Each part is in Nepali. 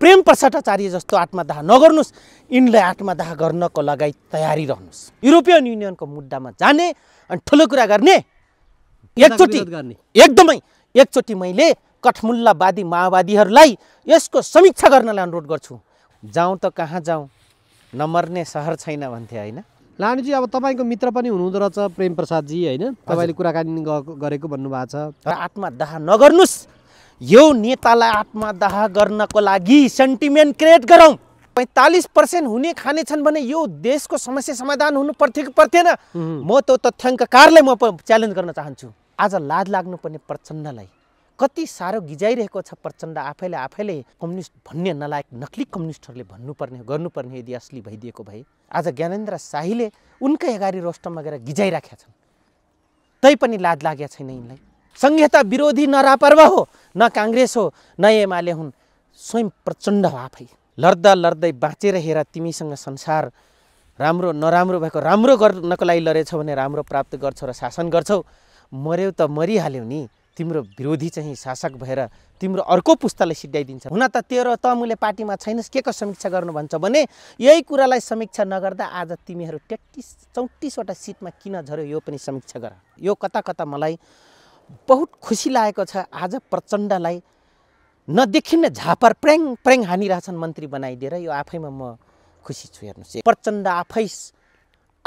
प्रेम आचार्य जस्तो आत्मदाह नगर्नुहोस् यिनलाई आत्मदाह गर्नको लगाई तयारी रहनुहोस् युरोपियन युनियनको मुद्दामा जाने अनि ठुलो कुरा गर्ने एकचोटि एकदमै एकचोटि मैले कठमुल्लावादी माओवादीहरूलाई यसको समीक्षा गर्नलाई अनुरोध गर्छु जाउँ त कहाँ जाउँ नमर्ने सहर छैन भन्थे होइन लानुजी अब तपाईँको मित्र पनि हुनुहुँदो रहेछ प्रेम प्रसादजी होइन तपाईँले कुराकानी गरेको भन्नुभएको छ आत्मदाह नगर्नुहोस् यो नेतालाई आत्मदाह गर्नको लागि सेन्टिमेन्ट क्रिएट गरौँ पैँतालिस पर्सेन्ट हुने खाने छन् भने यो देशको समस्या समाधान हुनु पर्थ्यो कि पर्थेन म त्यो तथ्याङ्ककारलाई म च्यालेन्ज गर्न चाहन्छु आज लाज लाग्नुपर्ने प्रचण्डलाई कति साह्रो गिजाइरहेको छ प्रचण्ड आफैले आफैले कम्युनिस्ट भन्ने नलायक नक्ली कम्युनिस्टहरूले भन्नुपर्ने गर्नुपर्ने यदि असली भइदिएको भए आज ज्ञानेन्द्र शाहीले उनकै अगाडि रोस्टममा गएर गिजाइराखेका छन् तै पनि लाज लागेको छैन यिनलाई संहिता विरोधी न रापर्व हो न काङ्ग्रेस हो न एमाले हुन् स्वयं प्रचण्ड हो आफै लड्दा लड्दै बाँचेर हेर तिमीसँग संसार राम्रो नराम्रो भएको राम्रो गर्नको लागि लडेछौ भने राम्रो प्राप्त गर्छौ र शासन गर्छौ मऱ्यौ त मरिहाल्यौ नि तिम्रो विरोधी चाहिँ शासक भएर तिम्रो अर्को पुस्तालाई सिद्ध्याइदिन्छ हुन त तेरो त मैले पार्टीमा छैनस् के को समीक्षा गर्नु भन्छ भने यही कुरालाई समीक्षा नगर्दा आज तिमीहरू तेत्तिस चौतिसवटा सिटमा किन झऱ्यो यो पनि समीक्षा गर यो कता कता मलाई बहुत खुसी लागेको छ आज प्रचण्डलाई नदेखिन्न झापर प्रेङ प्रेङ हानिरहेछन् मन्त्री बनाइदिएर यो आफैमा म खुसी छु हेर्नुहोस् प्रचण्ड आफै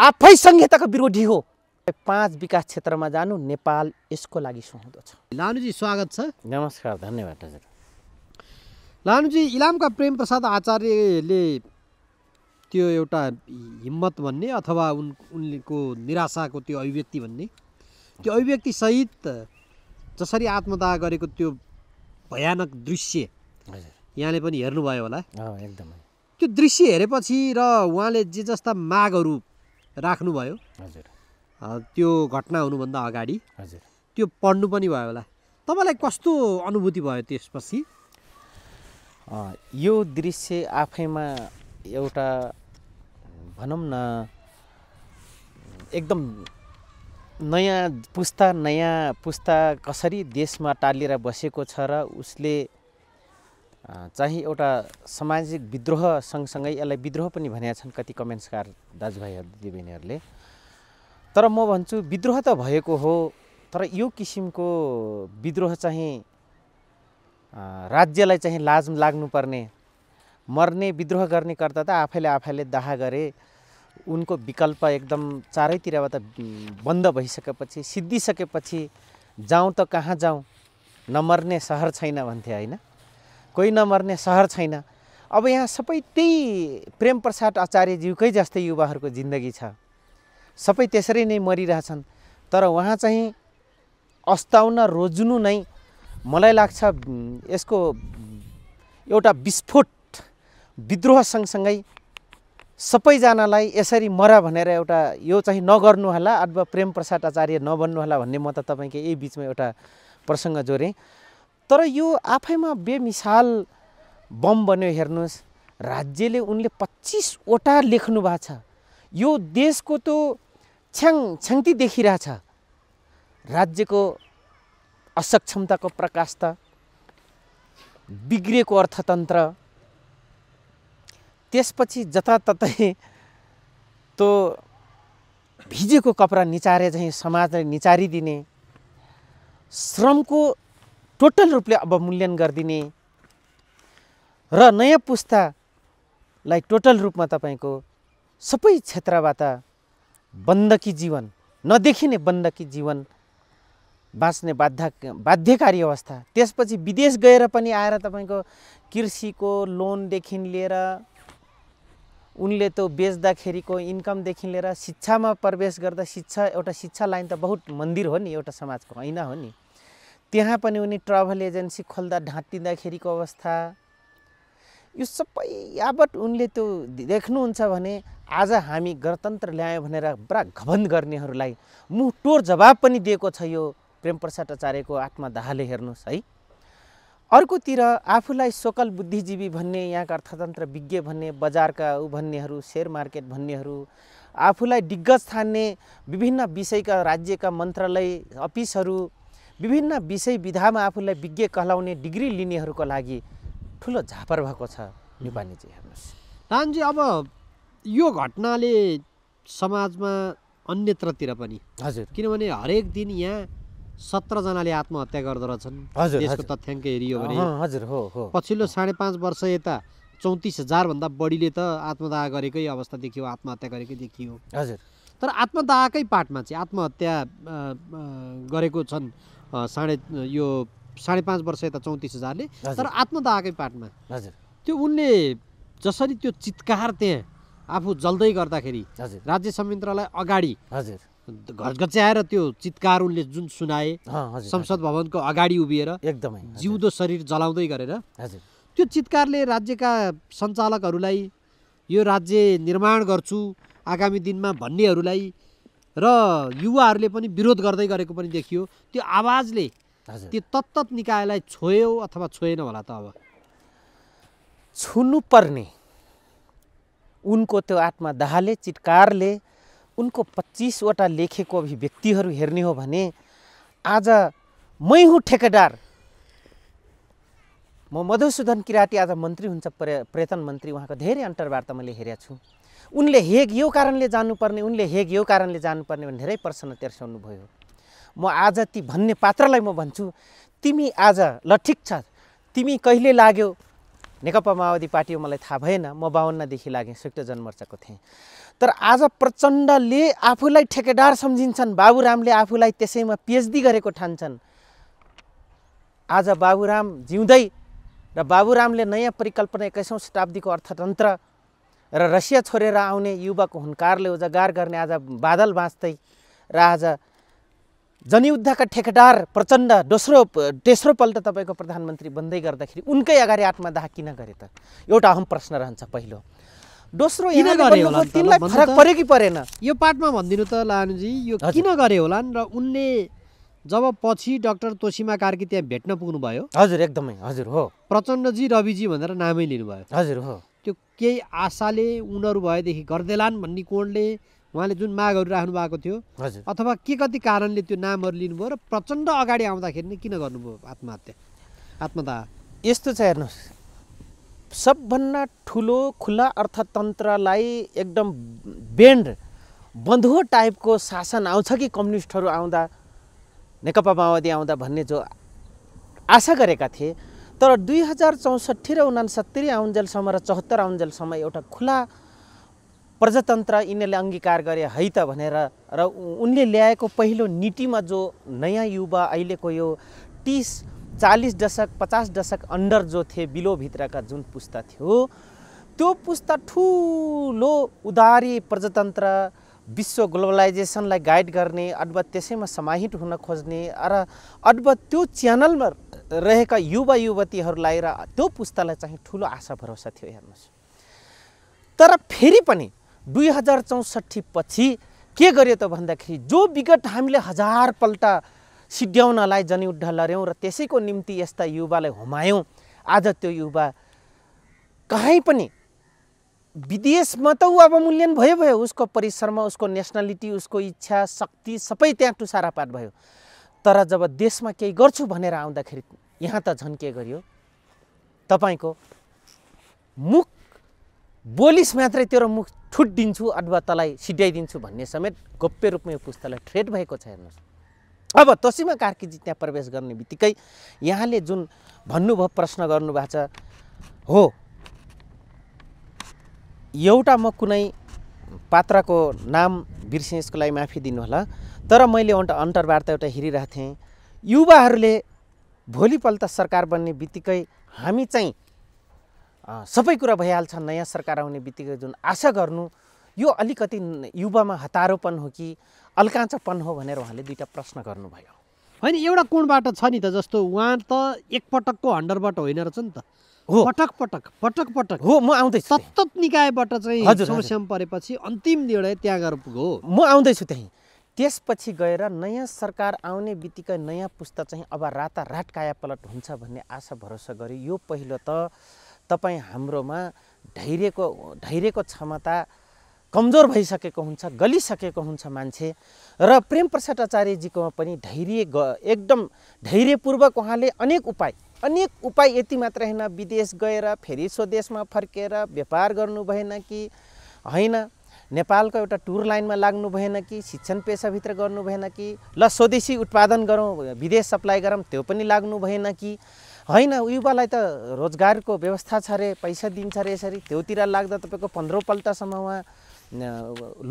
आफै संहिताको विरोधी हो पाँच विकास क्षेत्रमा जानु नेपाल यसको लागि सुहाउँदो छ लानुजी स्वागत छ नमस्कार धन्यवाद हजुर लानुजी इलामका प्रेम प्रसाद आचार्यले त्यो एउटा हिम्मत भन्ने अथवा उन उनको निराशाको त्यो अभिव्यक्ति भन्ने त्यो अभिव्यक्तिसहित जसरी आत्मदाह गरेको त्यो भयानक दृश्य यहाँले पनि हेर्नुभयो होला एकदमै त्यो दृश्य हेरेपछि र उहाँले जे जस्ता मागहरू राख्नुभयो हजुर त्यो घटना हुनुभन्दा अगाडि हजुर त्यो पढ्नु पनि भयो होला तपाईँलाई कस्तो अनुभूति भयो त्यसपछि यो दृश्य आफैमा एउटा भनौँ न एकदम नयाँ पुस्ता नयाँ पुस्ता कसरी देशमा टालिएर बसेको छ र उसले चाहिँ एउटा सामाजिक विद्रोह सँगसँगै यसलाई विद्रोह पनि भनेका छन् कति कमेन्ट्सकार दाजुभाइहरू दिदीबहिनीहरूले तर म भन्छु विद्रोह त भएको हो तर यो किसिमको विद्रोह चाहिँ राज्यलाई चाहिँ लाज लाग्नुपर्ने मर्ने विद्रोह गर्ने कर्ता त आफैले आफैले दाह गरे उनको विकल्प एकदम चारैतिरबाट बन्द भइसकेपछि सिद्धिसकेपछि जाउँ त कहाँ जाउँ नमर्ने सहर छैन भन्थे होइन कोही नमर्ने सहर छैन अब यहाँ सबै त्यही प्रेमप्रसाद आचार्यज्यूकै जस्तै युवाहरूको जिन्दगी छ सबै त्यसरी नै मरिरहेछन् तर उहाँ चाहिँ अस्ताउन रोज्नु नै मलाई लाग्छ यसको एउटा विस्फोट विद्रोह सँगसँगै सबैजनालाई यसरी मरा भनेर एउटा यो चाहिँ नगर्नु होला अथवा प्रेम प्रसाद आचार्य नबन्नु होला भन्ने म त तपाईँको यही बिचमा एउटा प्रसङ्ग जोडेँ तर यो आफैमा बेमिसाल बम बन्यो हेर्नुहोस् राज्यले उनले पच्चिसवटा लेख्नु भएको छ यो देशको त छ्याङ छ्याङ्ती देखिरहेछ राज्यको असक्षमताको प्रकाश त बिग्रिएको अर्थतन्त्र त्यसपछि जताततै त्यो भिजेको कपडा निचारे चाहिँ समाजलाई निचारिदिने श्रमको टोटल रूपले अवमूल्यन गरिदिने र नयाँ पुस्तालाई टोटल रूपमा तपाईँको सबै क्षेत्रबाट बन्दकी जीवन नदेखिने बन्दकी जीवन बाँच्ने बाध्य बाध्यकारी अवस्था त्यसपछि विदेश गएर पनि आएर तपाईँको कृषिको लोनदेखि लिएर उनले त्यो बेच्दाखेरिको इन्कमदेखि लिएर शिक्षामा प्रवेश गर्दा शिक्षा एउटा शिक्षा लाइन त बहुत मन्दिर हो नि एउटा समाजको ऐना हो नि त्यहाँ पनि उनी ट्राभल एजेन्सी खोल्दा ढाँटिँदाखेरिको अवस्था यो सबै यावत उनले त्यो देख्नुहुन्छ भने आज हामी गणतन्त्र ल्यायौँ भनेर पुरा घबन्द गर्नेहरूलाई मुटोर जवाब पनि दिएको छ यो प्रेमप्रसाद आचार्यको आत्मा आत्मदाहले हेर्नुहोस् है अर्कोतिर आफूलाई सोकल बुद्धिजीवी भन्ने यहाँका अर्थतन्त्र विज्ञ भन्ने बजारका ऊ भन्नेहरू सेयर मार्केट भन्नेहरू आफूलाई दिग्गज ठान्ने विभिन्न विषयका राज्यका मन्त्रालय अफिसहरू विभिन्न विषय विधामा आफूलाई विज्ञ कहलाउने डिग्री लिनेहरूको लागि ठुलो झापर भएको छ नेपालीजी हेर्नुहोस् रामजी अब यो घटनाले समाजमा अन्यत्रतिर पनि हजुर किनभने हरेक दिन यहाँ सत्रजनाले आत्महत्या रहेछन् त्यसको तथ्याङ्क हेरियो भने हजुर हो हो पछिल्लो साढे पाँच वर्ष यता चौतिस हजारभन्दा बढीले त आत्मदाह गरेकै अवस्था देखियो आत्महत्या गरेकै देखियो हजुर तर आत्मदाहकै पाठमा चाहिँ आत्महत्या गरेको छन् साढे यो साढे पाँच वर्ष यता चौतिस हजारले तर आत्मदाहकै पाठमा हजुर त्यो उनले जसरी त्यो चित्कार त्यहाँ आफू जल्दै गर्दाखेरि राज्य संयन्त्रलाई अगाडि हजुर घचघच्याएर त्यो चितकार उनले जुन सुनाए संसद भवनको अगाडि उभिएर एकदमै जिउँदो शरीर जलाउँदै गरेर त्यो चितकारले राज्यका सञ्चालकहरूलाई यो राज्य निर्माण गर्छु आगामी दिनमा भन्नेहरूलाई र युवाहरूले पनि विरोध गर्दै गरेको पनि देखियो त्यो आवाजले त्यो तत्त निकायलाई छोयो अथवा छोएन होला त अब छुनुपर्ने उनको त्यो आत्मा दाहले चितकारले उनको पच्चिसवटा लेखेको अभिव्यक्तिहरू हेर्ने हो भने आज मै हुँ ठेकेदार म मधुसूदन किराती आज मन्त्री हुन्छ पर्य पर्यटन मन्त्री उहाँको धेरै अन्तर्वार्ता मैले हेरेको छु उनले हेग यो कारणले जानुपर्ने उनले हेग यो कारणले जानुपर्ने भने धेरै प्रश्न भयो म आज ती भन्ने पात्रलाई म भन्छु तिमी आज ल ठिक छ तिमी कहिले लाग्यो नेकपा माओवादी पार्टी मैं ठा भेन म बाहन्नदेखि लगे संयुक्त जनमोर्चा को थे तर आज प्रचण्डले आफूलाई ठेकेदार सम्झिन्छन् बाबुरामले आफूलाई त्यसैमा पिएचडी पीएचडी ठान्छन् आज बाबूराम जिंद र ने नया परिकल्पना एक्काइसौँ शताब्दीको अर्थतन्त्र र रसिया युवा को युवाको ने उजागार करने आज बादल बाँच्दै र आज जनयुद्धका ठेकेदार प्रचण्ड दोस्रो तेस्रोपल्ट तपाईँको प्रधानमन्त्री बन्दै गर्दाखेरि उनकै अगाडि आत्मदाह किन गरे त एउटा अहम प्रश्न रहन्छ पहिलो दोस्रो तिनलाई फरक पऱ्यो कि परेन यो पाठमा भनिदिनु त लानुजी यो किन गरे होलान् र उनले जब पछि डाक्टर तोसीमा कार्की त्यहाँ भेट्न पुग्नुभयो हजुर एकदमै हजुर हो प्रचण्डजी रविजी भनेर नामै लिनुभयो हजुर हो त्यो केही आशाले उनीहरू भएदेखि गर्दैलान् भन्ने कोणले उहाँले जुन मागहरू राख्नु भएको थियो अथवा के कति कारणले त्यो नामहरू लिनुभयो र प्रचण्ड अगाडि आउँदाखेरि नै किन गर्नुभयो आत्महत्या आत्महत्या यस्तो छ हेर्नुहोस् सबभन्दा ठुलो खुला अर्थतन्त्रलाई एकदम बेन्ड बन्धुो टाइपको शासन आउँछ कि कम्युनिस्टहरू आउँदा नेकपा माओवादी आउँदा भन्ने जो आशा गरेका थिए तर दुई हजार चौसठी र उनासत्तरी आउन्जेलसम्म र चौहत्तर आउन्जेलसम्म एउटा खुला प्रजातन्त्र यिनीहरूले अङ्गीकार गरे है त भनेर र उनले ल्याएको पहिलो नीतिमा जो नयाँ युवा अहिलेको यो तिस चालिस दशक पचास दशक अन्डर जो थिए बिलोभित्रका जुन पुस्ता थियो त्यो पुस्ता ठुलो उदारी प्रजातन्त्र विश्व ग्लोबलाइजेसनलाई गाइड गर्ने अथवा त्यसैमा समाहित हुन खोज्ने र अथवा त्यो च्यानलमा रहेका युवा युवतीहरूलाई र त्यो पुस्तालाई चाहिँ ठुलो आशा भरोसा थियो हेर्नुहोस् तर फेरि पनि दुई हजार चौसठी पछि के गर्यो त भन्दाखेरि जो विगत हामीले हजारपल्ट सिड्याउनलाई जनयुद्ध लड्यौँ र त्यसैको निम्ति यस्ता युवालाई हुमायौँ आज त्यो युवा कहीँ पनि विदेशमा त ऊ अवमूल्यन भयो भयो उसको परिश्रम उसको नेसनालिटी उसको इच्छा शक्ति सबै त्यहाँ टुसारापात भयो तर जब देशमा केही गर्छु भनेर आउँदाखेरि यहाँ त झन् के गरियो तपाईँको मुख बोलिस मात्रै तेरो मुख छुट दिन्छु अथवा तँलाई सिध्याइदिन्छु भन्ने समेत गोप्य रूपमा यो पुस्तालाई ट्रेड भएको छ हेर्नुहोस् अब तसिमा कार्कीजी त्यहाँ प्रवेश गर्ने बित्तिकै यहाँले जुन भन्नुभयो प्रश्न गर्नुभएको छ हो एउटा म कुनै पात्रको नाम बिर्सेँ यसको लागि माफी दिनुहोला तर मैले एउटा अन्तर्वार्ता एउटा हेरिरहेको थिएँ युवाहरूले भोलिपल्ट सरकार बन्ने बित्तिकै हामी चाहिँ सबै कुरा भइहाल्छ नयाँ सरकार आउने बित्तिकै जुन आशा गर्नु यो अलिकति युवामा हतारोपन हो कि अल्काँचपन हो भनेर उहाँले दुईवटा प्रश्न गर्नुभयो होइन एउटा कोणबाट छ नि त जस्तो उहाँ त एकपटकको हन्डरबाट होइन रहेछ नि त हो पटक पटक पटक पटक हो म आउँदैछु सतत निकायबाट चाहिँ समस्यामा परेपछि अन्तिम निर्णय त्यहाँ गएर पुग्यो म आउँदैछु त्यहीँ त्यसपछि गएर नयाँ सरकार आउने बित्तिकै नयाँ पुस्ता चाहिँ अब रातारात पलट हुन्छ भन्ने आशा भरोसा गरेँ यो पहिलो त तपाईँ हाम्रोमा धैर्यको धैर्यको क्षमता कमजोर भइसकेको हुन्छ गलिसकेको हुन्छ मान्छे र प्रेम प्रेमप्रसाद आचार्यजीकोमा पनि धैर्य ग एकदम धैर्यपूर्वक उहाँले अनेक उपाय अनेक उपाय यति मात्र होइन विदेश गएर फेरि स्वदेशमा फर्केर व्यापार गर्नु भएन कि होइन नेपालको एउटा टुर लाइनमा लाग्नु भएन कि शिक्षण पेसाभित्र गर्नु भएन कि ल स्वदेशी उत्पादन गरौँ विदेश सप्लाई गरौँ त्यो पनि लाग्नु भएन कि होइन युवालाई त रोजगारको व्यवस्था छ अरे पैसा दिन्छ अरे यसरी त्योतिर लाग्दा तपाईँको पन्ध्रौँपल्टसम्म उहाँ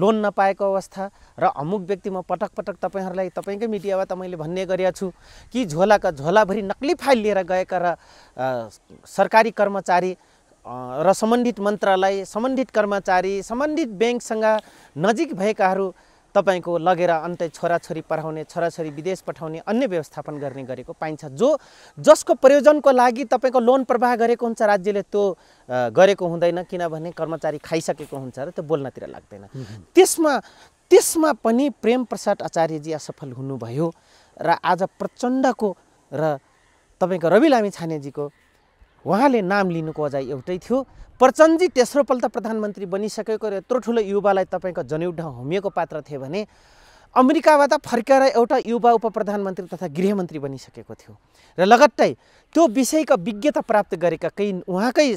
लोन नपाएको अवस्था र अमुक व्यक्ति म पटक पटक तपाईँहरूलाई तपाईँकै मिडियामा त मैले भन्ने गरेका छु कि झोलाका झोलाभरि नक्ली फाइल लिएर गएका र सरकारी कर्मचारी र सम्बन्धित मन्त्रालय सम्बन्धित कर्मचारी सम्बन्धित ब्याङ्कसँग नजिक भएकाहरू तपाईँको लगेर अन्तै छोराछोरी पठाउने छोराछोरी विदेश पठाउने अन्य व्यवस्थापन गर्ने गरेको पाइन्छ जो जसको प्रयोजनको लागि तपाईँको लोन प्रवाह गरेको हुन्छ राज्यले त्यो गरेको हुँदैन किनभने कर्मचारी खाइसकेको हुन्छ र त्यो बोल्नतिर लाग्दैन त्यसमा त्यसमा पनि प्रेम प्रसाद आचार्यजी असफल हुनुभयो र आज प्रचण्डको र तपाईँको रवि लामी छानेजीको उहाँले नाम लिनुको अझै एउटै थियो प्रचण्डजी तेस्रोपल्ट प्रधानमन्त्री बनिसकेको र यत्रो ठुलो युवालाई तपाईँको जनयुद्ध होमिएको पात्र थियो भने अमेरिकाबाट फर्केर एउटा युवा उप प्रधानमन्त्री तथा गृहमन्त्री बनिसकेको थियो र लगत्तै त्यो विषयका विज्ञता प्राप्त गरेका केही उहाँकै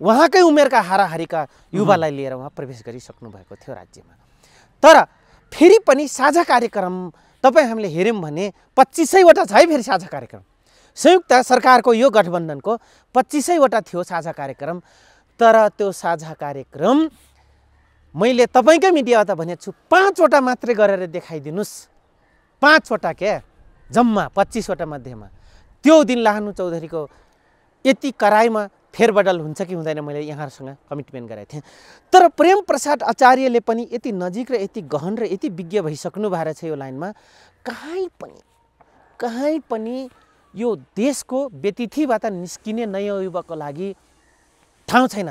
उहाँकै उमेरका हाराहारीका युवालाई लिएर उहाँ प्रवेश गरिसक्नु भएको थियो राज्यमा तर फेरि पनि साझा कार्यक्रम तपाईँ हामीले हेऱ्यौँ भने पच्चिसैवटा छ है फेरि साझा कार्यक्रम संयुक्त सरकारको यो गठबन्धनको पच्चिसैवटा थियो साझा कार्यक्रम तर त्यो साझा कार्यक्रम मैले तपाईँकै मिडियामा त भनेको छु पाँचवटा मात्रै गरेर देखाइदिनुहोस् पाँचवटा क्या जम्मा पच्चिसवटा मध्येमा त्यो दिन लानु चौधरीको यति कराईमा फेरबदल हुन्छ कि हुँदैन मैले यहाँहरूसँग कमिटमेन्ट गराएको थिएँ तर प्रेम प्रसाद आचार्यले पनि यति नजिक र यति गहन र यति विज्ञ भइसक्नु भएर छ यो लाइनमा कहीँ पनि कहीँ पनि यो देशको व्यतिथिबाट निस्किने नयाँ युवाको लागि ठाउँ छैन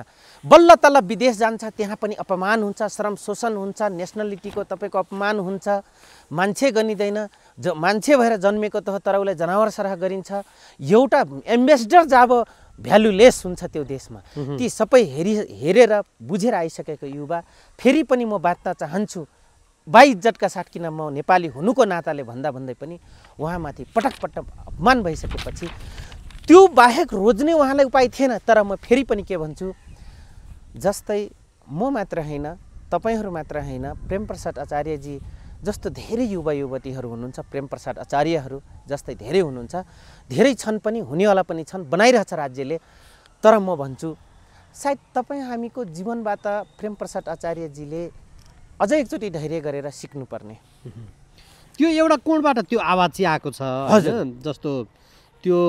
बल्ल तल्ल विदेश जान्छ त्यहाँ पनि अपमान हुन्छ श्रम शोषण हुन्छ नेसनलिटीको तपाईँको अपमान हुन्छ मान्छे गनिँदैन ज मान्छे भएर जन्मेको त तर उसलाई जनावर सरह गरिन्छ एउटा एम्बेसडर जब भ्यालुलेस हुन्छ त्यो देशमा ती सबै हेरि हेरेर बुझेर आइसकेको युवा फेरि पनि म बाँच्न चाहन्छु बाइज्जतका साथ किन म नेपाली हुनुको नाताले भन्दा भन्दै पनि उहाँमाथि पटक पटक अपमान भइसकेपछि त्यो बाहेक रोज्ने उहाँलाई उपाय थिएन तर म फेरि पनि के भन्छु जस्तै म मात्र होइन तपाईँहरू मात्र होइन प्रेमप्रसाद आचार्यजी जस्तो धेरै युवा युवतीहरू हुनुहुन्छ प्रेमप्रसाद आचार्यहरू जस्तै धेरै हुनुहुन्छ धेरै छन् पनि हुनेवाला पनि छन् बनाइरहेछ राज्यले तर म भन्छु सायद तपाईँ हामीको जीवनबाट प्रेमप्रसाद आचार्यजीले अझै एकचोटि धैर्य गरेर सिक्नुपर्ने त्यो एउटा कोणबाट त्यो आवाज चाहिँ आएको छ हजुर जस्तो त्यो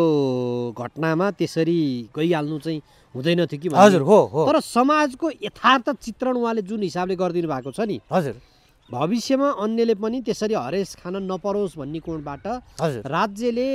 घटनामा त्यसरी गइहाल्नु चाहिँ हुँदैन थियो कि हजुर हो हो तर समाजको यथार्थ चित्रण उहाँले जुन हिसाबले गरिदिनु भएको छ नि हजुर भविष्यमा अन्यले पनि त्यसरी हरेस खान नपरोस् भन्ने कोणबाट हजुर राज्यले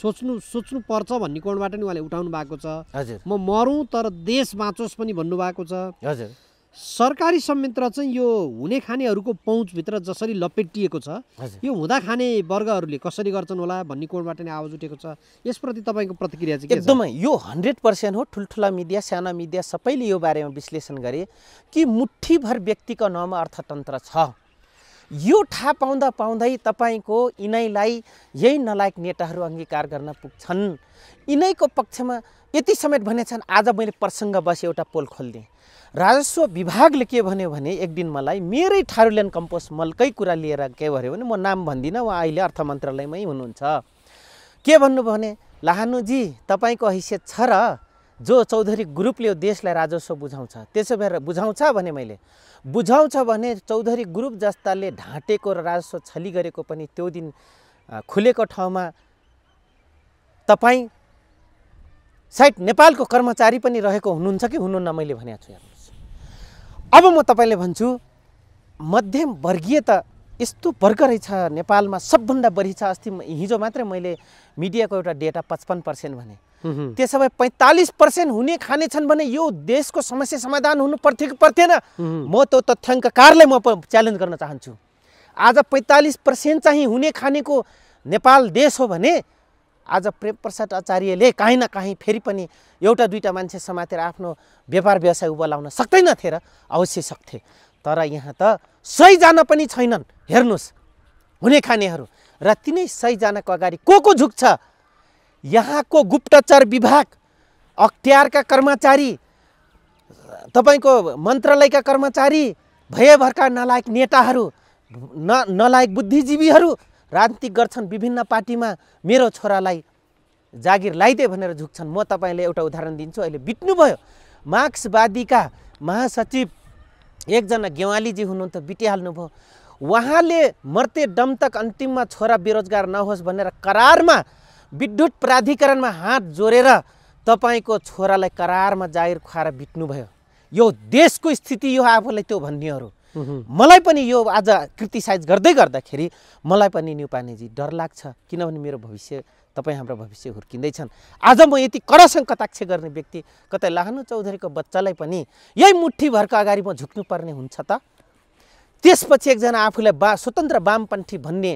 सोच्नु सोच्नु पर्छ भन्ने कोणबाट नि उहाँले उठाउनु भएको छ हजुर म मरौँ तर देश बाँचोस् पनि भन्नुभएको छ हजुर सरकारी संयन्त्र चाहिँ यो हुने खानेहरूको पहुँचभित्र जसरी लपेटिएको छ यो हुँदा खाने वर्गहरूले कसरी गर्छन् होला भन्ने कोणबाट नै आवाज उठेको छ यसप्रति तपाईँको प्रतिक्रिया चाहिँ एकदमै यो हन्ड्रेड पर्सेन्ट हो ठुल्ठुला मिडिया साना मिडिया सबैले यो बारेमा विश्लेषण गरे कि मुठीभर व्यक्तिको नाउँमा अर्थतन्त्र छ यो थाहा पाउँदा पाउँदै तपाईँको यिनैलाई यही नलायक नेताहरू अङ्गीकार गर्न पुग्छन् यिनैको पक्षमा यति समेत भनेछन् आज मैले प्रसङ्ग बस एउटा पोल खोलिदिएँ राजस्व विभागले के भन्यो भने एक दिन मलाई मेरै थारुल्यान्ड कम्पोस्ट मलकै कुरा लिएर के भन्यो भने म नाम भन्दिनँ उहाँ अहिले अर्थ मन्त्रालयमै हुनुहुन्छ के भन्नु भने लाहानुजी तपाईँको हैसियत छ र जो चौधरी ग्रुपले यो देशलाई राजस्व बुझाउँछ त्यसो भएर बुझाउँछ भने मैले बुझाउँछ भने चौधरी ग्रुप जस्ताले ढाँटेको र राजस्व छली गरेको पनि त्यो दिन खुलेको ठाउँमा तपाईँ सायद नेपालको कर्मचारी पनि रहेको हुनुहुन्छ कि हुनुहुन्न मैले भनेको छु हेर्नुहोस् अब म तपाईँले भन्छु मध्यम वर्गीय त यस्तो वर्ग रहेछ नेपालमा सबभन्दा बढी छ अस्ति हिजो मात्रै मैले मिडियाको एउटा डेटा पचपन्न पर्सेन्ट भने त्यसो भए पैँतालिस पर्सेन्ट हुने खाने छन् भने यो देशको समस्या समाधान हुनु पर्थ्यो कि पर्थेन म त्यो तथ्याङ्ककारलाई म च्यालेन्ज गर्न चाहन्छु आज पैँतालिस पर्सेन्ट चाहिँ हुने खानेको नेपाल देश हो भने आज प्रेमप्रसाद आचार्यले काहीँ न काहीँ फेरि पनि एउटा दुईवटा मान्छे समातेर आफ्नो व्यापार व्यवसाय उबलाउन लाउन सक्दैनथे र अवश्य सक्थे तर यहाँ त सयजना पनि छैनन् हेर्नुहोस् हुने खानेहरू र तिनै सयजनाको अगाडि को को झुक्छ यहाँको गुप्तचर विभाग अख्तियारका कर्मचारी तपाईँको मन्त्रालयका कर्मचारी भयभरका नलायक नेताहरू न नलायक बुद्धिजीवीहरू राजनीति गर्छन् विभिन्न पार्टीमा मेरो छोरालाई जागिर लाइदे भनेर झुक्छन् म तपाईँले एउटा उदाहरण दिन्छु अहिले बित्नुभयो मार्क्सवादीका महासचिव एकजना गेवालीजी हुनुहुन्थ्यो बितिहाल्नुभयो उहाँले मर्ते डम तक अन्तिममा छोरा बेरोजगार नहोस् भनेर करारमा विद्युत प्राधिकरणमा हात जोडेर तपाईँको छोरालाई करारमा जागिर खुवाएर बित्नुभयो यो देशको स्थिति यो आफूलाई त्यो भन्नेहरू मलाई पनि यो आज क्रिटिसाइज गर्दै गर्दाखेरि मलाई पनि न्युपानेजी डर लाग्छ किनभने मेरो भविष्य तपाईँ हाम्रो भविष्य हुर्किँदैछन् आज म यति कडासँग कटाक्ष गर्ने व्यक्ति कतै लानु चौधरीको बच्चालाई पनि यही मुठीभरको अगाडि म झुक्नुपर्ने हुन्छ त त्यसपछि एकजना आफूलाई बा स्वतन्त्र वामपन्थी भन्ने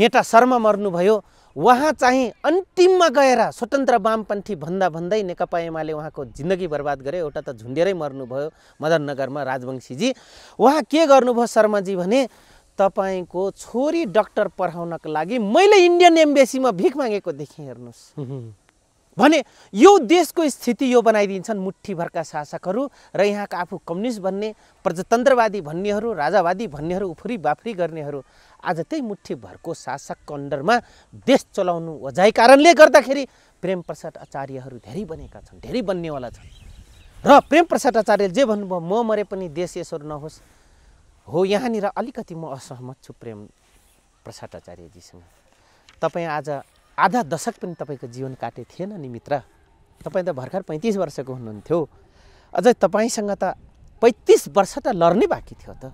नेता शर्मा मर्नुभयो उहाँ चाहिँ अन्तिममा गएर स्वतन्त्र वामपन्थी भन्दा भन्दै नेकपा एमाले उहाँको जिन्दगी बर्बाद गर्यो एउटा त झुन्डेरै मर्नुभयो मदन नगरमा राजवंशीजी उहाँ के गर्नुभयो शर्माजी भने तपाईँको छोरी डक्टर पढाउनको लागि मैले इन्डियन एम्बेसीमा भिख मागेको देखेँ हेर्नुहोस् भने यो देशको स्थिति यो बनाइदिन्छन् मुठीभरका शासकहरू र यहाँका आफू कम्युनिस्ट भन्ने प्रजातन्त्रवादी भन्नेहरू राजावादी भन्नेहरू उफ्री बाफ्री गर्नेहरू आज त्यही मुठीभरको शासकको अन्डरमा देश चलाउनु वजाइ कारणले गर्दाखेरि प्रेमप्रसाद आचार्यहरू धेरै बनेका छन् धेरै बन्नेवाला छन् र प्रेमप्रसाद आचार्यले जे भन्नुभयो म मरे पनि देश यसो नहोस् हो यहाँनिर अलिकति म असहमत छु प्रेम प्रसाद आचार्यजीसँग तपाईँ आज आधा दशक पनि तपाईँको जीवन काटे थिएन नि मित्र तपाईँ त भर्खर पैँतिस वर्षको हुनुहुन्थ्यो अझै तपाईँसँग त पैँतिस वर्ष त लड्नै बाँकी थियो त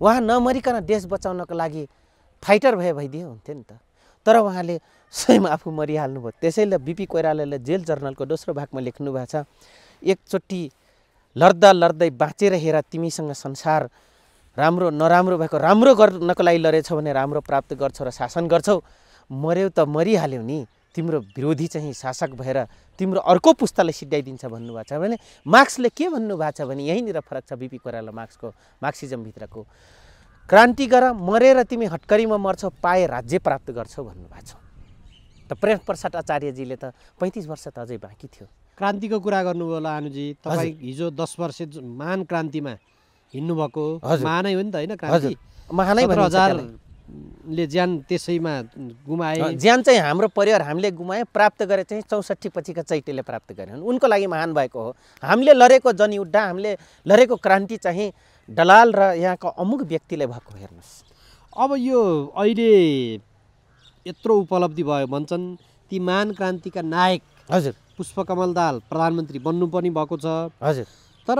उहाँ नमरिकन देश बचाउनको लागि फाइटर भए भइदिए हुन्थ्यो नि त तर उहाँले स्वयं आफू मरिहाल्नुभयो त्यसैले बिपी कोइरालाले जेल जर्नलको दोस्रो भागमा लेख्नु भएको छ एकचोटि लड्दा लड्दै बाँचेर हेर तिमीसँग संसार राम्रो नराम्रो भएको राम्रो गर्नको लागि लडेछौ भने राम्रो प्राप्त गर्छौ र शासन गर्छौ मर्यो त मरिहाल्यौ नि तिम्रो विरोधी चाहिँ शासक भएर तिम्रो अर्को पुस्तालाई सिद्ध्याइदिन्छ भन्नुभएको छ भने मार्क्सले के भन्नुभएको छ भने यहीँनिर फरक छ बिपी कोराला मार्क्सको मार्क्सिजमभित्रको क्रान्ति गर मरेर तिमी हटकरीमा मर्छौ पाए राज्य प्राप्त गर्छौ भन्नुभएको छ त प्रेम प्रसाद आचार्यजीले त पैँतिस वर्ष त अझै बाँकी थियो क्रान्तिको कुरा गर्नुभयो होला अनुजी तपाईँ हिजो दस वर्ष महान क्रान्तिमा हिँड्नुभएको महानै हो नि त होइन क्रान्ति महानै हजार ले ज्यान त्यसैमा गुमाए ज्यान चाहिँ हाम्रो परिवार हामीले गुमाए प्राप्त गरे चाहिँ चौसठी पछिका चैतेले प्राप्त गरे उनको लागि महान भएको हो हामीले लडेको जनयुद्ध हामीले लडेको क्रान्ति चाहिँ दलाल र यहाँको अमुक व्यक्तिले भएको हेर्नुहोस् अब यो अहिले यत्रो उपलब्धि भयो भन्छन् ती महान क्रान्तिका नायक हजुर पुष्पकमल दाल प्रधानमन्त्री बन्नु पनि भएको छ हजुर तर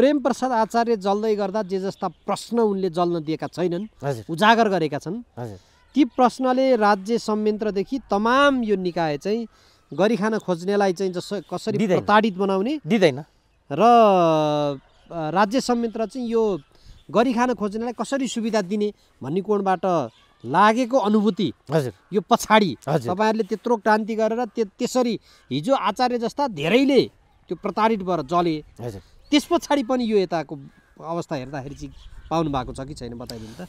प्रेमप्रसाद आचार्य जल्दै गर्दा जे जस्ता प्रश्न उनले जल्न दिएका छैनन् उजागर गरेका छन् ती प्रश्नले राज्य संयन्त्रदेखि तमाम यो निकाय चाहिँ गरिखान खोज्नेलाई चाहिँ जस कसरी प्रताडित बनाउने दिँदैन र राज्य संयन्त्र चाहिँ यो गरिखान खोज्नेलाई कसरी सुविधा दिने भन्ने कोणबाट लागेको अनुभूति हजुर यो पछाडि तपाईँहरूले त्यत्रो क्रान्ति गरेर त्यसरी हिजो आचार्य जस्ता धेरैले त्यो प्रताडित भएर जले हजुर त्यस पछाडि पनि यो यताको अवस्था हेर्दाखेरि चाहिँ पाउनु भएको छ कि छैन बताइदिनु त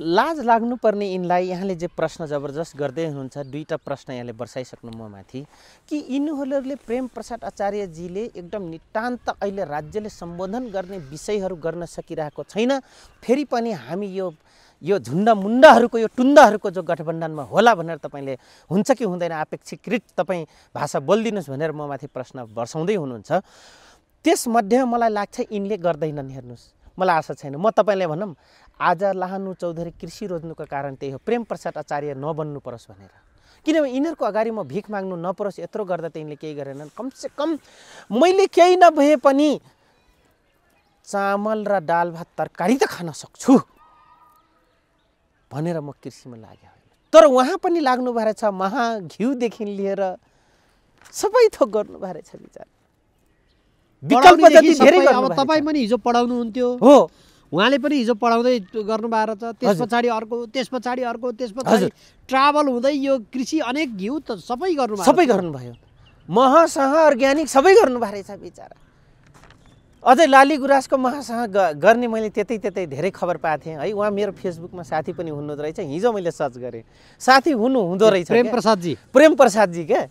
लाज लाग्नुपर्ने यिनलाई यहाँले जे प्रश्न जबरजस्त गर्दै हुनुहुन्छ दुईवटा प्रश्न यहाँले बर्साइसक्नु म माथि कि यिनीहरूले प्रेमप्रसाद आचार्यजीले एकदम नितान्त अहिले राज्यले सम्बोधन गर्ने विषयहरू गर्न सकिरहेको छैन फेरि पनि हामी यो यो झुन्डमुन्डहरूको यो टुन्डाहरूको जो गठबन्धनमा होला भनेर तपाईँले हुन्छ कि हुँदैन आपेक्षीकृत तपाईँ भाषा बोलिदिनुहोस् भनेर म माथि प्रश्न बर्साउँदै हुनुहुन्छ त्यसमध्ये मलाई लाग्छ यिनले गर्दैनन् हेर्नुहोस् मलाई आशा छैन म तपाईँलाई भनौँ आज लाहानु चौधरी कृषि रोज्नुको कारण त्यही हो प्रेम प्रसाद आचार्य नबन्नु परोस् भनेर किनभने यिनीहरूको अगाडि म भिख माग्नु नपरोस् यत्रो गर्दा त यिनले केही गरेनन् कमसे कम मैले केही नभए पनि चामल र दाल भात तरकारी त खान सक्छु भनेर म कृषिमा लागेँ तर उहाँ पनि लाग्नु भएर छ महा घिउदेखि लिएर सबै थोक गर्नु भएर छ बिचार विकल्प जति धेरै अब तपाईँ पनि हिजो पढाउनुहुन्थ्यो हो उहाँले पनि हिजो पढाउँदै गर्नु भएको रहेछ त्यस पछाडि अर्को त्यस पछाडि अर्को त्यस पछाडि ट्राभल हुँदै यो कृषि अनेक घिउ त सबै गर्नु सबै गर्नुभयो महसह अर्ग्यानिक सबै गर्नु गर्नुभएको रहेछ बिचरा अझै लाली गुराँसको महासँग गर्ने मैले त्यतै त्यतै धेरै खबर पाएको थिएँ है उहाँ मेरो फेसबुकमा साथी पनि हुनुहुँदो रहेछ हिजो मैले सर्च गरेँ साथी हुनु हुँदो रहेछ प्रेम प्रसादजी प्रेम प्रसादजी क्या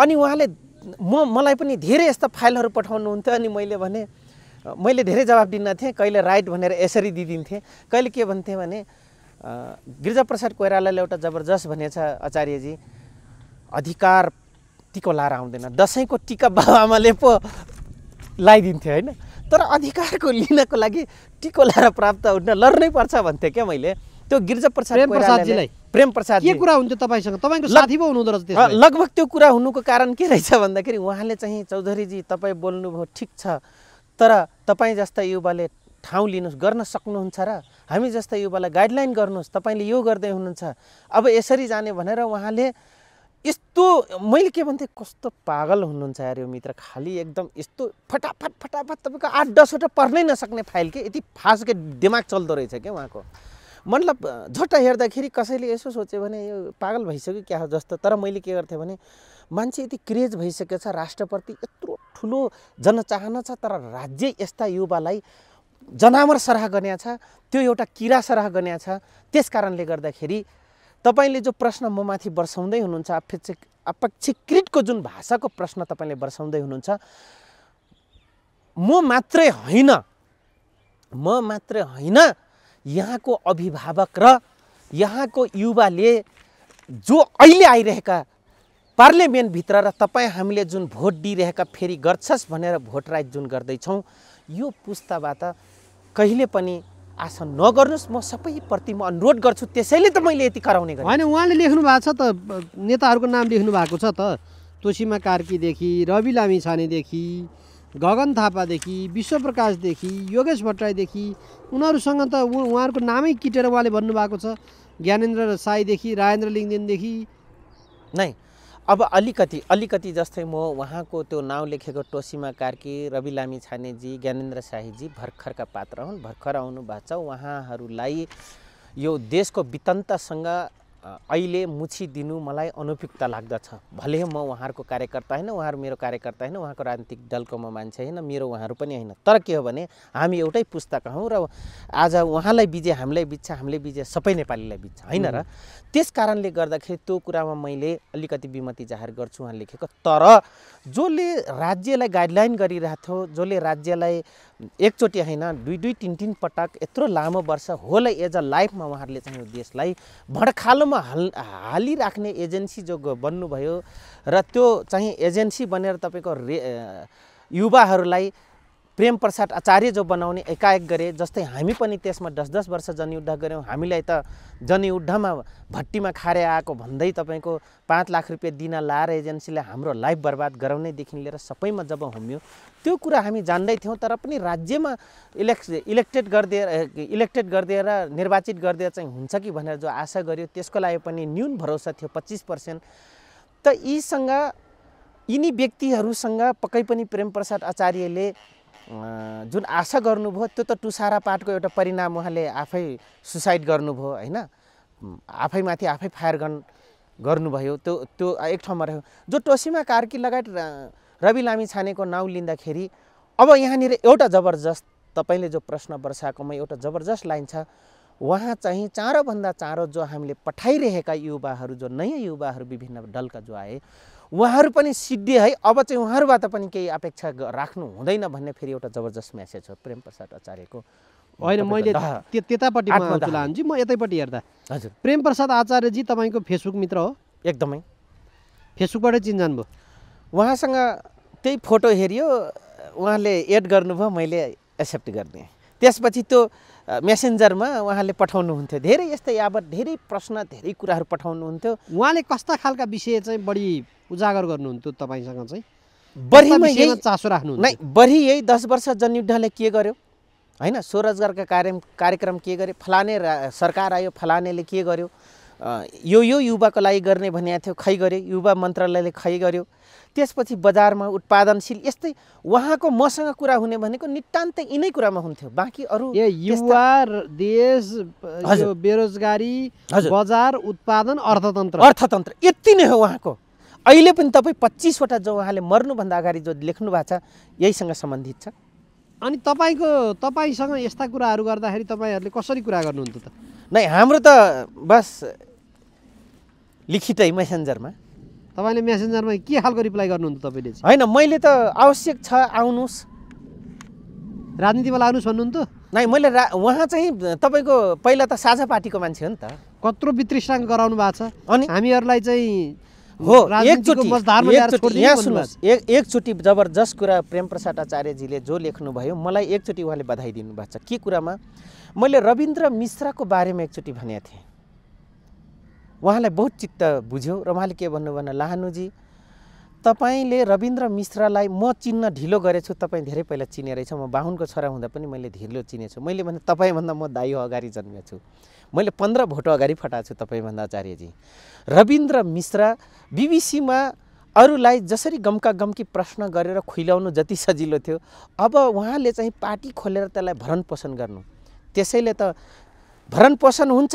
अनि उहाँले म मलाई पनि धेरै यस्ता फाइलहरू पठाउनुहुन्थ्यो अनि मैले भने मैले धेरै जवाब दिन थिएँ कहिले राइट भनेर यसरी दिइदिन्थेँ कहिले के भन्थेँ भने गिरिजाप्रसाद कोइरालाले एउटा जबरजस्त भनेछ आचार्यजी अधिकार टिको लाएर आउँदैन दसैँको टिका बाबाआमाले पो लगाइदिन्थ्यो होइन तर अधिकारको लिनको लागि टिको लाएर प्राप्त हुन लड्नै पर्छ भन्थेँ क्या मैले त्यो गिरिजा प्रसाद प्रसादजीलाई प्रेम प्रसाद के कुरा हुन्थ्यो तपाईँसँग तपाईँको साथी पो हुनुहुँदो रहेछ लगभग त्यो कुरा हुनुको कारण के रहेछ भन्दाखेरि उहाँले चाहिँ चौधरीजी तपाईँ बोल्नुभयो ठिक छ तर तपाईँ जस्ता युवाले ठाउँ लिनुहोस् गर्न सक्नुहुन्छ र हामी जस्ता युवालाई गाइडलाइन गर्नुहोस् तपाईँले यो गर्दै हुनुहुन्छ अब यसरी जाने भनेर उहाँले यस्तो मैले के भन्थेँ कस्तो पागल हुनुहुन्छ यार यो मित्र खालि एकदम यस्तो फटाफट फटाफट तपाईँको आठ दसवटा पढ्नै नसक्ने फाइल के यति फास्ट के दिमाग चल्दो रहेछ क्या उहाँको मतलब झट्ट हेर्दाखेरि कसैले यसो सोच्यो भने यो पागल भइसक्यो क्या हो जस्तो तर मैले के गर्थेँ भने मान्छे यति क्रेज भइसकेको छ राष्ट्रप्रति यत्रो ठुलो जनचाहना छ तर राज्य यस्ता युवालाई जनावर सराह गर्ने छ त्यो एउटा किरा सराह गर्ने छ त्यस कारणले गर्दाखेरि तपाईँले जो प्रश्न म माथि बर्साउँदै हुनुहुन्छ अपेक्षिक अपेक्षीकृतको जुन भाषाको प्रश्न तपाईँले बर्साउँदै हुनुहुन्छ म मात्रै होइन म मात्रै होइन यहाँको अभिभावक र यहाँको युवाले जो अहिले आइरहेका पार्लियामेन्टभित्र र तपाईँ हामीले जुन भोट दिइरहेका फेरि गर्छस् भनेर भोट राइट जुन गर्दैछौँ यो पुस्ताबाट कहिले पनि आशा नगर्नुहोस् म सबैप्रति म अनुरोध गर्छु त्यसैले त मैले यति कराउने गरेँ होइन उहाँले लेख्नु भएको छ त नेताहरूको नाम लेख्नु भएको छ त तोसिमा कार्कीदेखि रवि लामिछानेदेखि गगन थापादेखि विश्वप्रकाशदेखि योगेश भट्टराईदेखि उनीहरूसँग त उहाँहरूको नामै किटेर उहाँले भन्नुभएको छ ज्ञानेन्द्र साईदेखि राजेन्द्र लिङ्गदेनदेखि नै अब अलिकति अलिकति जस्तै म उहाँको त्यो नाउँ लेखेको टोसीमा कार्की रवि लामी छानेजी ज्ञानेन्द्र साईजी भर्खरका पात्र हुन् भर्खर आउनु भएको छ उहाँहरूलाई यो देशको वितन्तसँग अहिले मुछी दिनु मलाई अनुपयुक्त लाग्दछ भले म उहाँहरूको कार्यकर्ता होइन उहाँहरू मेरो कार्यकर्ता होइन उहाँको राजनीतिक दलको म मान्छे होइन मेरो उहाँहरू पनि होइन तर के हो भने हामी एउटै पुस्तक हौँ र आज उहाँलाई बिजे हामीलाई बिच्छ हामीले बिजे सबै नेपालीलाई बिच्छ होइन र त्यस कारणले गर्दाखेरि त्यो कुरामा मैले अलिकति विमति जाहेर गर्छु उहाँले लेखेको तर जसले राज्यलाई गाइडलाइन गरिरहेको थियो जसले राज्यलाई एकचोटि होइन दुई दुई तिन तिन पटक यत्रो लामो वर्ष होला एज अ लाइफमा उहाँहरूले चाहिँ देशलाई भडखालोमा हाल हालिराख्ने एजेन्सी जो बन्नुभयो र त्यो चाहिँ एजेन्सी बनेर तपाईँको रे युवाहरूलाई प्रेमप्रसाद आचार्य जो बनाउने एकाएक गरे जस्तै हामी पनि त्यसमा दस दस वर्ष जनयुद्ध गऱ्यौँ हामीलाई त जनयुद्धमा भट्टीमा खारे आएको भन्दै तपाईँको पाँच लाख रुपियाँ दिन लाएर एजेन्सीले हाम्रो लाइफ बर्बाद गराउनेदेखि लिएर सबैमा जब होमियो त्यो कुरा हामी जान्दै थियौँ तर पनि राज्यमा इलेक्स इलेक्टेड गरिदिएर इलेक्टेड गरिदिएर निर्वाचित गरिदिएर चाहिँ हुन्छ कि भनेर जो आशा गर्यो त्यसको लागि पनि न्यून भरोसा थियो पच्चिस पर्सेन्ट त यीसँग यिनी व्यक्तिहरूसँग पक्कै पनि प्रेमप्रसाद आचार्यले जुन आशा गर्नुभयो त्यो त टुसारा पाठको एउटा परिणाम उहाँले आफै सुसाइड गर्नुभयो होइन आफैमाथि आफै फायर गन गर्नुभयो त्यो त्यो एक ठाउँमा रह्यो जो टोसीमा कार्की लगायत रवि लामी छानेको नाउँ लिँदाखेरि अब यहाँनिर एउटा जबरजस्त तपाईँले जो प्रश्न वर्षाकोमा एउटा जबरजस्त लाइन छ उहाँ चाहिँ चाँडोभन्दा चाँडो जो हामीले पठाइरहेका युवाहरू जो नयाँ युवाहरू विभिन्न दलका जो आए उहाँहरू पनि हाई अब वहाँ उहाँहरूबाट पनि केही अपेक्षा राख्नु हुँदैन भन्ने फेरि एउटा हो प्रेम प्रसाद आचार्य होइन मैले त्यतापट्टि लान्छु म यतैपट्टि हेर्दा हजुर प्रेम प्रसाद आचार्यजी तपाईँको फेसबुक मित्र हो एकदम फेसबुक चिन्जान भयो उहाँसँग त्यही फोटो हे वहाँ एड गर्नुभयो मैले एक्सेप्ट गर्ने त्यसपछि त्यो मेसेन्जरमा उहाँले पठाउनुहुन्थ्यो धेरै यस्तै यावत धेरै प्रश्न धेरै कुराहरू पठाउनुहुन्थ्यो उहाँले कस्ता खालका विषय चाहिँ बढी उजागर गर्नुहुन्थ्यो तपाईँसँग चाहिँ बढीमा यही चासो राख्नु नै बढी यही दस वर्ष जनयुद्धले के गर्यो होइन स्वरोजगारका कार्य कार्यक्रम के गर्यो फलाने सरकार आयो फलानेले के गर्यो यो यो युवाको लागि गर्ने भनिएको थियो खै गऱ्यो युवा मन्त्रालयले खै गऱ्यो त्यसपछि बजारमा उत्पादनशील यस्तै उहाँको मसँग कुरा हुने भनेको नितान्तै यिनै कुरामा हुन्थ्यो बाँकी अरू युवा देश बेरोजगारी बजार उत्पादन अर्थतन्त्र अर्थतन्त्र यति नै हो उहाँको अहिले पनि तपाईँ पच्चिसवटा जो उहाँले मर्नुभन्दा अगाडि जो लेख्नु भएको छ यहीसँग सम्बन्धित छ अनि तपाईँको तपाईँसँग यस्ता कुराहरू गर्दाखेरि तपाईँहरूले कसरी कुरा गर्नुहुन्छ त नै हाम्रो त बस लिखितै मेसेन्जरमा तपाईँले मेसेन्जरमा के खालको रिप्लाई गर्नुहुन्छ तपाईँले होइन मैले त आवश्यक छ आउनुहोस् राजनीतिमा लानुहोस् भन्नुहुन्थ्यो नै मैले रा उहाँ चाहिँ तपाईँको पहिला त साझा पार्टीको मान्छे हो नि त कत्रो वितृष्णाङ्क गराउनु भएको छ अनि हामीहरूलाई चाहिँ हो एकचोटि यहाँ सुन्नुहोस् एक एकचोटि जबरजस्त कुरा प्रेमप्रसाद आचार्यजीले जो लेख्नुभयो मलाई एकचोटि उहाँले बधाई दिनुभएको छ के कुरामा मैले रविन्द्र मिश्राको बारेमा एकचोटि भनेको थिएँ उहाँलाई बहुत चित्त बुझ्यो र उहाँले के भन्नु भने लाहानुजी तपाईँले रविन्द्र मिश्रालाई म चिन्न ढिलो गरेछु तपाईँ धेरै पहिला चिने रहेछ म बाहुनको छोरा हुँदा पनि मैले ढिलो चिनेछु मैले भने तपाईँभन्दा म दाइ अगाडि जन्मेको छु मैले पन्ध्र भोटो अगाडि फटाएको छु तपाईँभन्दा आचार्यजी रविन्द्र मिश्र बिबिसीमा अरूलाई जसरी गम्का गम्की प्रश्न गरेर खुइलाउनु जति सजिलो थियो अब उहाँले चाहिँ पार्टी खोलेर त्यसलाई भरण पोषण गर्नु त्यसैले त भरण पोषण हुन्छ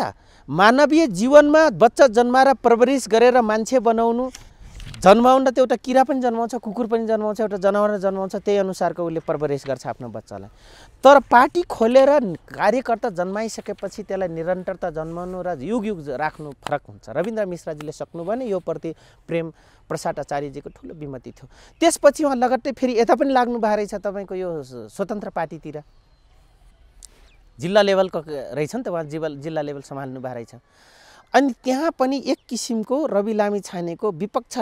मानवीय जीवनमा बच्चा जन्माएर परवरिस गरेर मान्छे बनाउनु जन्माउन त एउटा किरा पनि जन्माउँछ कुकुर पनि जन्माउँछ एउटा जनावर जन्माउँछ त्यही अनुसारको उसले परवरिस गर्छ आफ्नो बच्चालाई तर पार्टी खोलेर कार्यकर्ता जन्माइसकेपछि त्यसलाई निरन्तरता जन्माउनु र युग युग राख्नु फरक हुन्छ रविन्द्र मिश्राजीले सक्नु भने यो प्रति प्रेम प्रसाद आचार्यजीको ठुलो विमति थियो त्यसपछि उहाँ लगत्तै फेरि यता पनि लाग्नु भएको रहेछ तपाईँको यो स्वतन्त्र पार्टीतिर जिल्ला लेभलको रहेछ नि त उहाँ जिल्ला जिल्ला लेभल सम्हाल्नु भएको रहेछ अनि त्यहाँ पनि एक किसिमको रवि लामी छानेको विपक्ष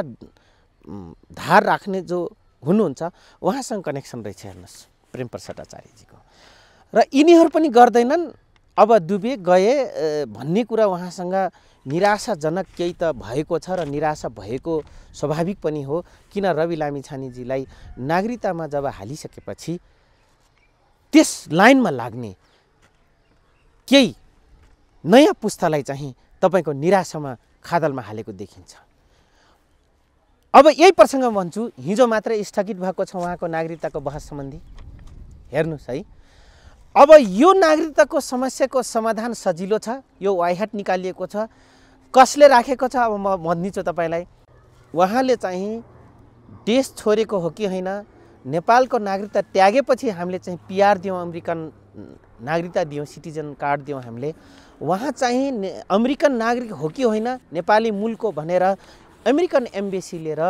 धार राख्ने जो हुनुहुन्छ उहाँसँग कनेक्सन रहेछ हेर्नुहोस् प्रेमप्रसाद आचार्यजीको र यिनीहरू पनि गर्दैनन् अब दुबे गए भन्ने कुरा उहाँसँग निराशाजनक केही त भएको छ र निराशा भएको स्वाभाविक पनि हो किन रवि लामी छानेजीलाई नागरिकतामा जब हालिसकेपछि त्यस लाइनमा लाग्ने केही नयाँ पुस्तालाई चाहिँ तपाईँको निराशामा खादलमा हालेको देखिन्छ अब यही प्रसङ्ग भन्छु हिजो मात्र स्थगित भएको छ उहाँको नागरिकताको बहस सम्बन्धी हेर्नुहोस् है अब यो नागरिकताको समस्याको समाधान सजिलो छ यो वाइहाट निकालिएको छ कसले राखेको छ अब म भनिदिन्छु तपाईँलाई उहाँले चाहिँ देश छोडेको हो कि होइन नेपालको नागरिकता त्यागेपछि हामीले चाहिँ पिआर दियौँ अमेरिकन नागरिकता दियौँ सिटिजन कार्ड दियौँ हामीले उहाँ चाहिँ अमेरिकन नागरिक हो कि होइन नेपाली मूलको भनेर अमेरिकन एम्बेसी लिएर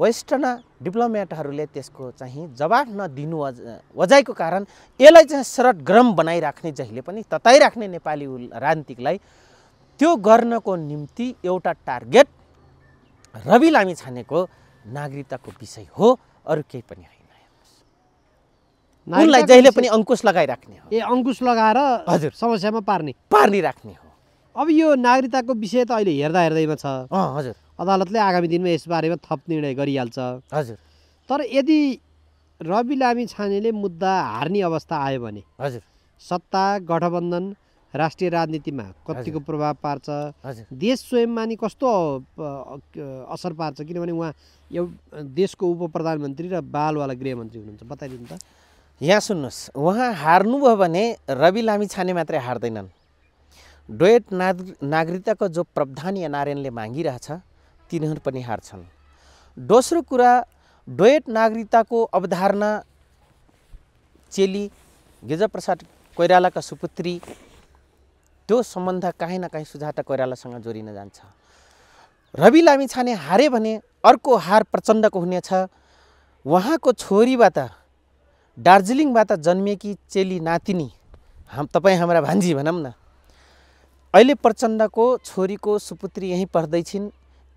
वेस्टर्न डिप्लोमेटहरूले त्यसको चाहिँ जवाफ नदिनु वज वजाइको कारण यसलाई चाहिँ सरट ग्रम बनाइराख्ने जहिले पनि तताइराख्ने नेपाली राजनीतिकलाई त्यो गर्नको निम्ति एउटा टार्गेट रवि लामी छानेको नागरिकताको विषय हो अरू केही पनि होइन उनलाई जहिले पनि अङ्कुश लगाइराख्ने ए अङ्कुश लगाएर हजुर समस्यामा पार्ने पार्ने राख्ने हो अब यो नागरिकताको विषय त अहिले हेर्दा हेर्दैमा छ हजुर अदालतले आगामी दिनमा यसबारेमा थप निर्णय गरिहाल्छ हजुर तर यदि रवि लामी छानेले मुद्दा हार्ने अवस्था आयो भने हजुर सत्ता गठबन्धन राष्ट्रिय राजनीतिमा कतिको प्रभाव पार्छ देश स्वयंमा नि कस्तो असर पार्छ किनभने उहाँ यो देशको उप प्रधानमन्त्री र बालवाला गृहमन्त्री हुनुहुन्छ बताइदिनु त यहाँ सुन्नुहोस् उहाँ हार्नुभयो भने रवि लामी छाने मात्रै हार्दैनन् डोएट नाग नागरिकताको जो प्रावधान या नारायणले मागिरहेछ तिनीहरू पनि हार्छन् दोस्रो कुरा डोयट नागरिकताको अवधारणा चेली गेजप्रसाद कोइरालाका सुपुत्री त्यो सम्बन्ध काहीँ न काहीँ सुझाता कोइरालासँग जोडिन जान्छ रवि लामी छाने हारे भने अर्को हार प्रचण्डको हुनेछ उहाँको छोरीबाट दार्जिलिङबाट जन्मिएकी चेली नातिनी हाम तपाईँ हाम्रा भान्जी भनौँ न अहिले प्रचण्डको छोरीको सुपुत्री यहीँ पढ्दैछिन्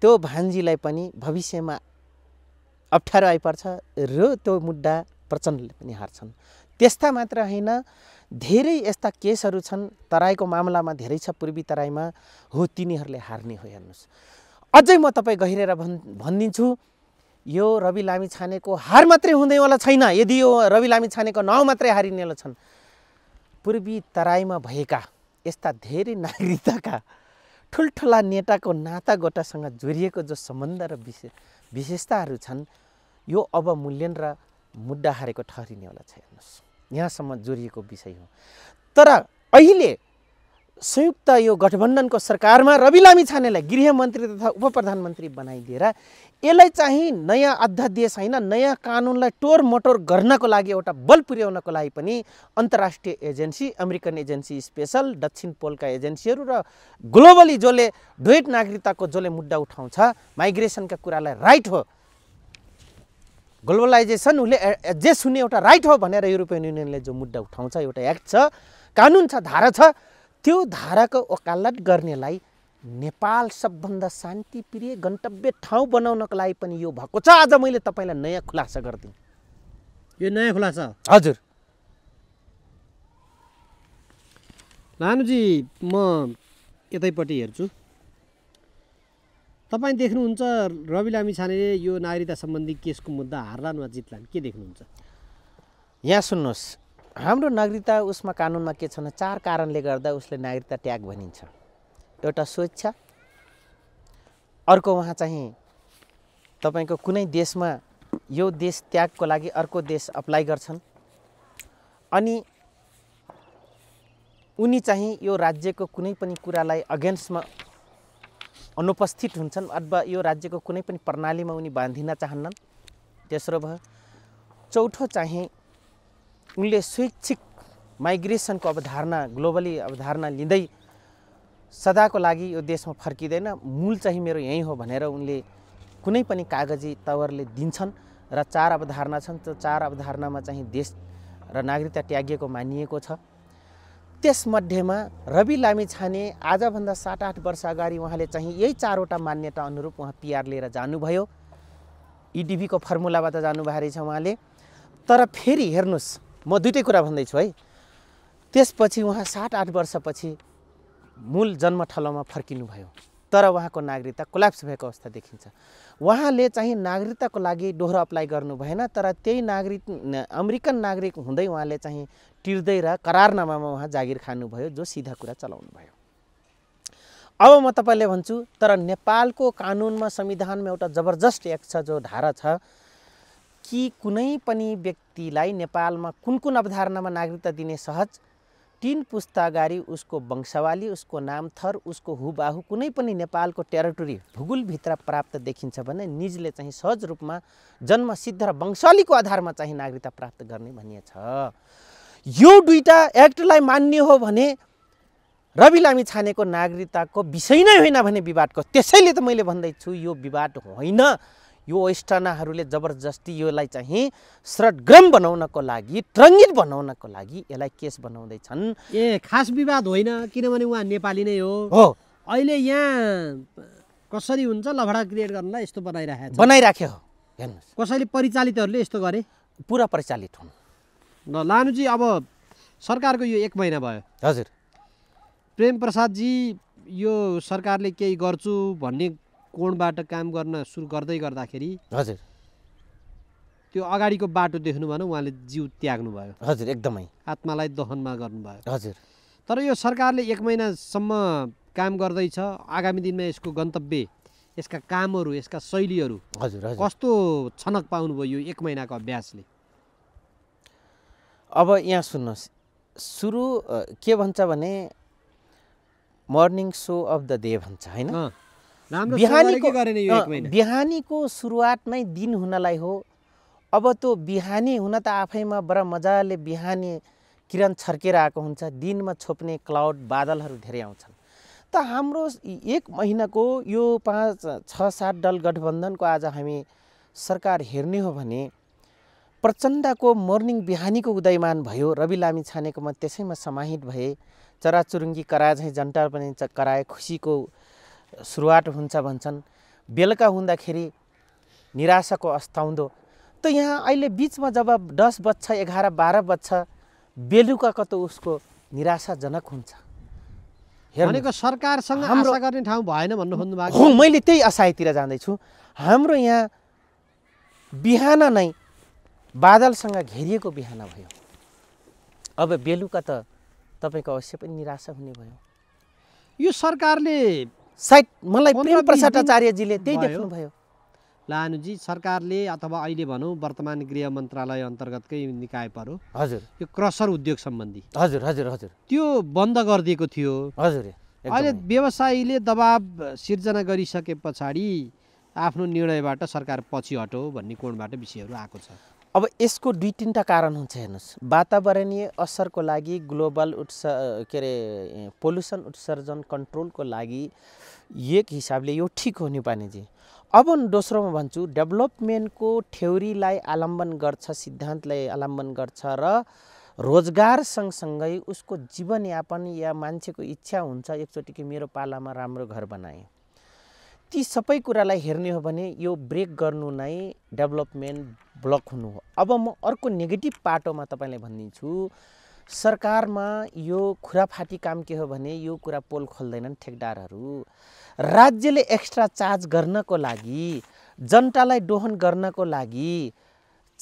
त्यो भान्जीलाई पनि भविष्यमा अप्ठ्यारो आइपर्छ र त्यो मुद्दा प्रचण्डले पनि हार्छन् त्यस्ता मात्र होइन धेरै यस्ता केसहरू छन् तराईको मामलामा धेरै छ पूर्वी तराईमा हो तिनीहरूले हार्ने हो हेर्नुहोस् अझै म तपाईँ गहिरेर भन् भनिदिन्छु यो रवि लामी छानेको हार मात्रै हुँदैवाला छैन यदि यो रवि लामी छानेको नाउँ मात्रै हारिनेवाला छन् पूर्वी तराईमा भएका यस्ता धेरै नागरिकताका ठुल्ठुला नेताको नाता गोटासँग जोडिएको जो सम्बन्ध र विशेष विशेषताहरू छन् यो अब मूल्यन र मुद्दा हारेको ठहरिनेवाला छ हेर्नुहोस् यहाँसम्म जोडिएको विषय हो तर अहिले संयुक्त यो गठबन्धनको सरकारमा रवि लामी छानेलाई गृहमन्त्री तथा उप प्रधानमन्त्री बनाइदिएर यसलाई चाहिँ नयाँ अध्यादेश होइन नयाँ कानुनलाई टोर मटोर गर्नको लागि एउटा बल पुर्याउनको लागि पनि अन्तर्राष्ट्रिय एजेन्सी अमेरिकन एजेन्सी स्पेसल दक्षिण पोलका एजेन्सीहरू र ग्लोबली जसले द्वैत नागरिकताको जसले मुद्दा उठाउँछ माइग्रेसनका कुरालाई राइट हो ग्लोबलाइजेसन उसले एडजेस्ट हुने एउटा राइट हो भनेर युरोपियन युनियनले जो मुद्दा उठाउँछ एउटा एक्ट छ कानुन छ धारा छ त्यो धाराको वकालत गर्नेलाई नेपाल सबभन्दा शान्तिप्रिय गन्तव्य ठाउँ बनाउनको लागि पनि यो भएको छ आज मैले तपाईँलाई नयाँ खुलासा गरिदिएँ यो नयाँ खुलासा हजुर लानुजी म यतैपट्टि हेर्छु तपाईँ देख्नुहुन्छ रवि लामी छानेले यो नागरिकता सम्बन्धी केसको मुद्दा हार्लान् वा जित्लान् के देख्नुहुन्छ यहाँ सुन्नुहोस् हाम्रो नागरिकता उसमा कानुनमा के छ भने चार कारणले गर्दा उसले नागरिकता ट्याग भनिन्छ एउटा स्वेच्छा अर्को उहाँ चाहिँ तपाईँको कुनै देशमा यो देश त्यागको लागि अर्को देश अप्लाई गर्छन् अनि उनी चाहिँ यो राज्यको कुनै पनि कुरालाई अगेन्स्टमा अनुपस्थित हुन्छन् अथवा यो राज्यको कुनै पनि प्रणालीमा उनी बाँधिन चाहन्नन् तेस्रो भयो चौथो चाहिँ उनले स्वैच्छिक माइग्रेसनको अवधारणा ग्लोबली अवधारणा लिँदै सदाको लागि यो देशमा फर्किँदैन मूल चाहिँ मेरो यहीँ हो भनेर उनले कुनै पनि कागजी तवरले दिन्छन् र चार अवधारणा छन् त्यो चार अवधारणामा चाहिँ देश र नागरिकता त्यागिएको मानिएको छ त्यसमध्येमा रवि लामी छाने आजभन्दा सात आठ वर्ष अगाडि उहाँले चाहिँ यही चारवटा मान्यता अनुरूप उहाँ पिआर लिएर जानुभयो इडिबीको e फर्मुलाबाट जानुभएको रहेछ उहाँले तर फेरि हेर्नुहोस् म दुइटै कुरा भन्दैछु है त्यसपछि उहाँ सात आठ वर्षपछि मूल जन्म फर्किनुभयो तर उहाँको नागरिकता कोल्याप्स भएको अवस्था देखिन्छ उहाँले चाहिँ नागरिकताको लागि डोहोरो अप्लाई गर्नु भएन तर त्यही नागरिक अमेरिकन नागरिक हुँदै उहाँले चाहिँ टिर्दै र करारनामामा उहाँ जागिर खानुभयो जो सिधा कुरा चलाउनु भयो अब म तपाईँले भन्छु तर नेपालको कानुनमा संविधानमा एउटा जबरजस्त एक्ट छ जो धारा छ कि कुनै पनि व्यक्तिलाई नेपालमा कुन कुन अवधारणामा नागरिकता दिने सहज तिन पुस्तागारी उसको वंशावली उसको नाम थर उसको हुबाहु कुनै पनि नेपालको टेरिटोरी भूगोलभित्र प्राप्त देखिन्छ भने निजले चाहिँ सहज रूपमा जन्मसिद्ध र वंशावलीको आधारमा चाहिँ नागरिकता प्राप्त गर्ने छ यो दुईवटा एक्टलाई मान्य हो भने रवि लामी छानेको नागरिकताको विषय नै होइन भने विवादको त्यसैले त मैले भन्दैछु यो विवाद होइन यो वेष्टनाहरूले जबरजस्ती योलाई चाहिँ स्रटग्रम बनाउनको लागि ट्रङ्गित बनाउनको लागि यसलाई केस बनाउँदैछन् ए खास विवाद होइन किनभने उहाँ नेपाली नै हो हो अहिले यहाँ कसरी हुन्छ लभडा क्रिएट गर्नलाई यस्तो बनाइराखेको बनाइराख्यो हेर्नुहोस् कसैले परिचालितहरूले यस्तो गरे पुरा परिचालित हुन् ल लानुजी अब सरकारको यो एक महिना भयो हजुर प्रेम प्रसादजी यो सरकारले केही गर्छु भन्ने कोणबाट काम गर्न सुरु गर्दै गर्दाखेरि हजुर त्यो अगाडिको बाटो देख्नु भएन उहाँले जिउ त्याग्नुभयो हजुर एकदमै आत्मालाई दहनमा गर्नुभयो हजुर तर यो सरकारले एक महिनासम्म काम गर्दैछ आगामी दिनमा यसको गन्तव्य यसका कामहरू यसका शैलीहरू हजुर कस्तो छनक पाउनुभयो यो एक महिनाको अभ्यासले अब यहाँ सुन्नुहोस् सुरु के भन्छ भने morning show of the day भन्छ होइन बिहानीको बिहानीको सुरुवातमै दिन हुनलाई हो अब त्यो बिहानी हुन त आफैमा बडा मजाले बिहानी किरण छर्केर आएको हुन्छ दिनमा छोप्ने क्लाउड बादलहरू धेरै आउँछन् त हाम्रो एक महिनाको यो पाँच छ सात दल गठबन्धनको आज हामी सरकार हेर्ने हो भने प्रचण्डको मर्निङ बिहानीको उदयमान भयो रवि लामी छानेको म त्यसैमा समाहित भए चराचुरुङ्गी कराए झैँ जनता पनि कराए खुसीको सुरुवात हुन्छ भन्छन् बेलुका हुँदाखेरि निराशाको अस्ताउँदो त यहाँ अहिले बिचमा जब दस बज्छ एघार बाह्र बज्छ बेलुकाको त उसको निराशाजनक हुन्छ भनेको सरकारसँग आशा गर्ने ठाउँ भएन भन्नु खोज्नु भएको हो मैले त्यही असहायतिर जाँदैछु हाम्रो यहाँ बिहान नै बादलसँग घेरिएको बिहान भयो अब बेलुका त तपाईँको अवश्य पनि निराशा हुने भयो यो सरकारले सायद मलाई प्रेम प्रसाद आचार्यजीले त्यही देख्नुभयो लानुजी सरकारले अथवा अहिले भनौँ वर्तमान गृह मन्त्रालय अन्तर्गतकै निकाय पर हजुर यो क्रसर उद्योग सम्बन्धी हजुर हजुर हजुर त्यो बन्द गरिदिएको थियो हजुर अहिले व्यवसायीले दबाब सिर्जना गरिसके पछाडि आफ्नो निर्णयबाट सरकार पछि हटो भन्ने कोणबाट विषयहरू आएको छ अब यसको दुई तिनवटा कारण हुन्छ हेर्नुहोस् वातावरणीय असरको लागि ग्लोबल उत्स के अरे पोल्युसन उत्सर्जन कन्ट्रोलको लागि एक हिसाबले यो ठिक हो नेपालीजी अब दोस्रोमा भन्छु डेभलपमेन्टको थ्योरीलाई आलम्बन गर्छ सिद्धान्तलाई आलम्बन गर्छ र रोजगार सँगसँगै उसको जीवनयापन या मान्छेको इच्छा हुन्छ एकचोटि कि मेरो पालामा राम्रो घर बनाएँ ती सबै कुरालाई हेर्ने हो भने यो ब्रेक गर्नु नै डेभलपमेन्ट ब्लक हुनु हो अब म अर्को नेगेटिभ पाटोमा तपाईँलाई भनिदिन्छु सरकारमा यो खुराफाटी काम के हो भने यो कुरा पोल खोल्दैनन् ठेकदारहरू राज्यले एक्स्ट्रा चार्ज गर्नको लागि जनतालाई दोहन गर्नको लागि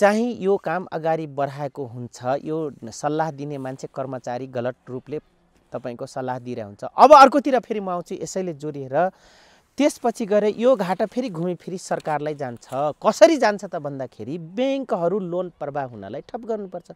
चाहिँ यो काम अगाडि बढाएको हुन्छ यो सल्लाह दिने मान्छे कर्मचारी गलत रूपले तपाईँको सल्लाह दिइरहेको हुन्छ अब अर्कोतिर फेरि म आउँछु यसैले जोडिएर त्यसपछि गएर यो घाटा फेरि घुमिफिरी सरकारलाई जान्छ कसरी जान्छ त भन्दाखेरि ब्याङ्कहरू लोन प्रवाह हुनलाई ठप गर्नुपर्छ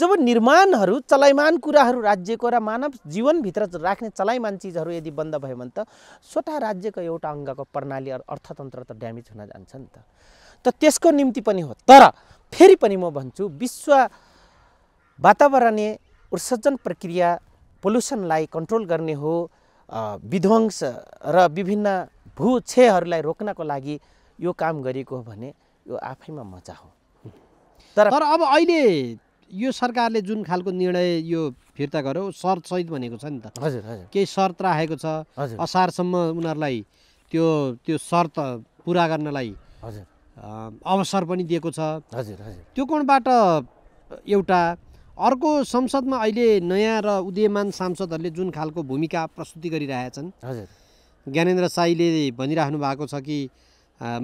जब निर्माणहरू चलायमान कुराहरू राज्यको र मानव जीवनभित्र राख्ने चलायमान चिजहरू यदि बन्द भयो भने त स्वटा राज्यको एउटा अङ्गको प्रणाली अर्थतन्त्र त ड्यामेज हुन जान्छ नि त त त्यसको निम्ति पनि हो तर फेरि पनि म भन्छु विश्व वातावरणीय उत्सर्जन प्रक्रिया पोल्युसनलाई कन्ट्रोल गर्ने हो विध्वंस र विभिन्न छेहरूलाई रोक्नको लागि यो काम गरेको हो भने यो आफैमा मजा हो तर तर अब अहिले यो सरकारले जुन खालको निर्णय यो फिर्ता गर्यो सहित भनेको छ नि त हजुर हजुर केही शर्त राखेको छ असारसम्म उनीहरूलाई त्यो त्यो शर्त पुरा गर्नलाई हजुर अवसर पनि दिएको छ हजुर हजुर त्यो कोणबाट एउटा अर्को संसदमा अहिले नयाँ र उदयमान सांसदहरूले जुन खालको भूमिका प्रस्तुति गरिरहेका छन् हजुर ज्ञानेन्द्र साईले भनिराख्नु भएको छ कि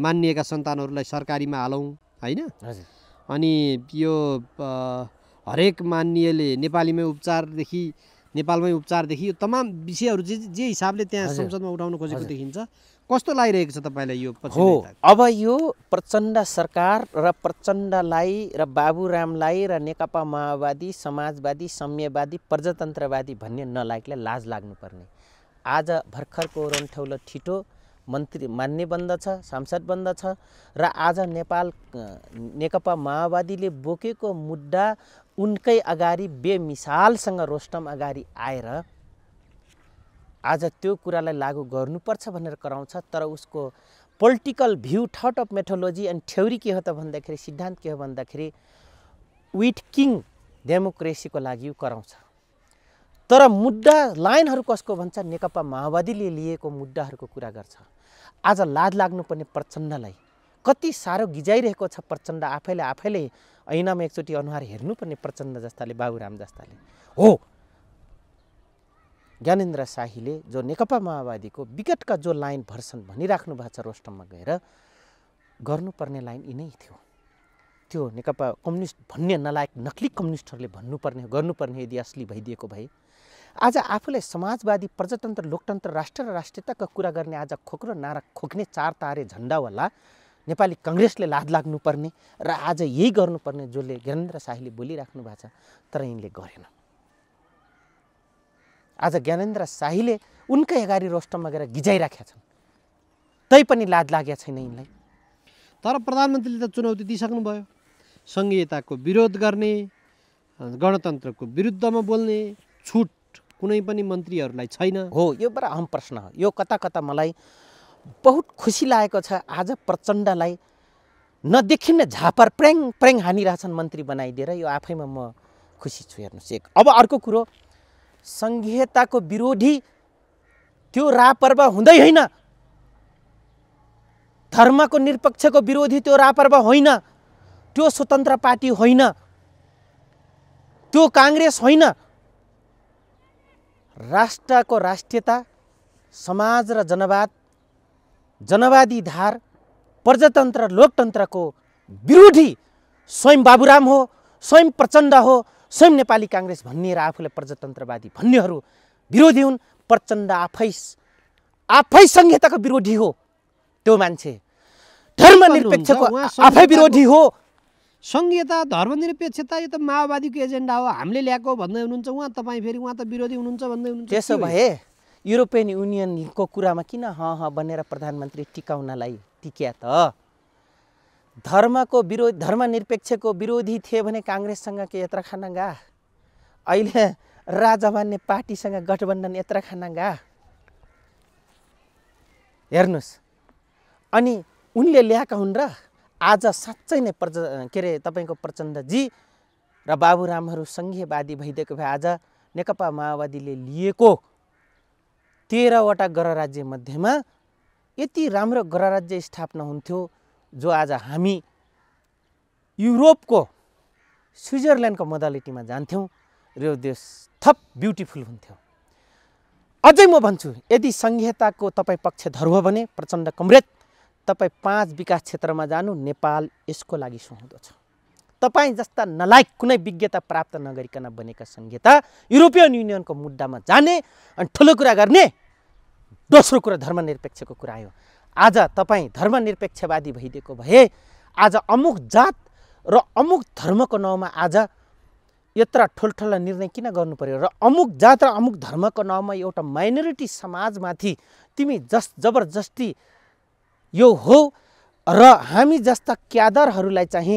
मानिएका सन्तानहरूलाई सरकारीमा हालौँ होइन अनि यो हरेक मानिएले नेपालीमै उपचारदेखि नेपालमै उपचारदेखि यो तमाम विषयहरू जे जे हिसाबले त्यहाँ संसदमा उठाउन खोजेको देखिन्छ कस्तो लागिरहेको छ तपाईँलाई यो हो अब यो प्रचण्ड सरकार र प्रचण्डलाई र बाबुरामलाई र नेकपा माओवादी समाजवादी साम्यवादी प्रजातन्त्रवादी भन्ने नलायकलाई लाज लाग्नुपर्ने आज भर्खरको रन्ठौलो ठिटो मन्त्री मान्य छ सांसद बन्द छ र आज नेपाल नेकपा माओवादीले बोकेको मुद्दा उनकै अगाडि बेमिसालसँग रोस्टम अगाडि आएर आज त्यो कुरालाई लागु गर्नुपर्छ भनेर कराउँछ तर उसको political view thought of methodology and theory के हो त भन्दाखेरि सिद्धान्त के हो भन्दाखेरि विथ किङ डेमोक्रेसीको लागि कराउँछ तर मुद्दा लाइनहरू कसको भन्छ नेकपा माओवादीले लिएको मुद्दाहरूको कुरा गर्छ आज लाज लाग्नुपर्ने प्रचण्डलाई कति साह्रो गिजाइरहेको छ प्रचण्ड आफैले आफैले ऐनामा एकचोटि अनुहार हेर्नुपर्ने प्रचण्ड जस्ताले बाबुराम जस्ताले हो ज्ञानेन्द्र शाहीले जो नेकपा माओवादीको विगतका जो लाइन भर्छन् भनिराख्नु भएको छ रोस्टममा गएर गर्नुपर्ने लाइन यिनै थियो त्यो नेकपा कम्युनिस्ट भन्ने नलायक नक्ली कम्युनिस्टहरूले भन्नुपर्ने गर्नुपर्ने यदि असली भइदिएको भए आज आफूलाई समाजवादी प्रजातन्त्र लोकतन्त्र राष्ट्र र राष्ट्रियताको कुरा गर्ने आज खोक्रो नारा खोक्ने चार तारे झन्डा होला नेपाली कङ्ग्रेसले लाद लाग्नुपर्ने र आज यही गर्नुपर्ने जसले ज्ञानेन्द्र शाहीले बोलिराख्नु भएको छ तर यिनले गरेन आज ज्ञानेन्द्र शाहीले उनकै अगाडि रोस्टमा गएर गिजाइराखेका छन् पनि लाद लागेका छैन यिनलाई तर प्रधानमन्त्रीले त चुनौती दिइसक्नुभयो सङ्घीयताको विरोध गर्ने गणतन्त्रको विरुद्धमा बोल्ने छुट कुनै पनि मन्त्रीहरूलाई छैन हो यो बडा अहम प्रश्न हो यो कता कता मलाई बहुत खुसी लागेको छ आज प्रचण्डलाई नदेखिन्न झापर प्रेङ प्रेङ हानिरहेछन् मन्त्री बनाइदिएर यो आफैमा म खुसी छु हेर्नुहोस् एक अब अर्को कुरो सङ्घीयताको विरोधी त्यो रापर्व हुँदै होइन धर्मको निरपक्षको विरोधी त्यो रापर्व होइन त्यो स्वतन्त्र पार्टी होइन त्यो काङ्ग्रेस होइन राष्ट्रको राष्ट्रियता समाज र जनवाद जनवादी धार प्रजातन्त्र लोकतन्त्रको विरोधी स्वयं बाबुराम हो स्वयं प्रचण्ड हो स्वयं नेपाली काङ्ग्रेस भन्ने र आफूलाई प्रजातन्त्रवादी भन्नेहरू विरोधी हुन् प्रचण्ड आफै आफै संहिताको विरोधी हो त्यो मान्छे धर्मनिरपेक्षको आफै विरोधी हो सङ्घीयता धर्मनिरपेक्षता यो त माओवादीको एजेन्डा हो हामीले ल्याएको भन्दै हुनुहुन्छ उहाँ तपाईँ फेरि उहाँ त विरोधी हुनुहुन्छ भन्दै हुनुहुन्छ त्यसो भए युरोपियन युनियनको कुरामा किन ह ह बनेर प्रधानमन्त्री टिकाउनलाई टिक्या त धर्मको विरोध धर्मनिरपेक्षको विरोधी थिए भने काङ्ग्रेससँग के यत्र खानाङ्गा अहिले राजा मान्ने पार्टीसँग गठबन्धन यत्र खानाङ्गा हेर्नुहोस् अनि उनले ल्याएका हुन् र आज साँच्चै नै प्रच के अरे तपाईँको प्रचण्डजी र बाबुरामहरू सङ्घीयवादी भइदिएको भए आज नेकपा माओवादीले लिएको तेह्रवटा गणराज्य मध्येमा यति राम्रो गणराज्य स्थापना हुन्थ्यो जो आज हामी युरोपको स्विजरल्यान्डको मोडालिटीमा जान्थ्यौँ र यो देश थप ब्युटिफुल हुन्थ्यो अझै म भन्छु यदि सङ्घीयताको तपाईँ पक्ष धर्व भने प्रचण्ड कमरेड तपाईँ पाँच विकास क्षेत्रमा जानु नेपाल यसको लागि सुहाउँदो छ तपाईँ जस्ता नलायक कुनै विज्ञता प्राप्त नगरिकन बनेका संहिता युरोपियन युनियनको मुद्दामा जाने अनि ठुलो कुरा गर्ने दोस्रो कुरा धर्मनिरपेक्षको कुरा हो आज तपाईँ धर्मनिरपेक्षवादी भइदिएको भए आज अमुक जात र अमुक धर्मको नाउँमा आज यत्र ठुल्ठुला निर्णय किन गर्नु पऱ्यो र अमुक जात र अमुक धर्मको नाउँमा एउटा माइनोरिटी समाजमाथि तिमी जस जबरजस्ती यो हो र हामी जस्ता क्यादरहरूलाई चाहिँ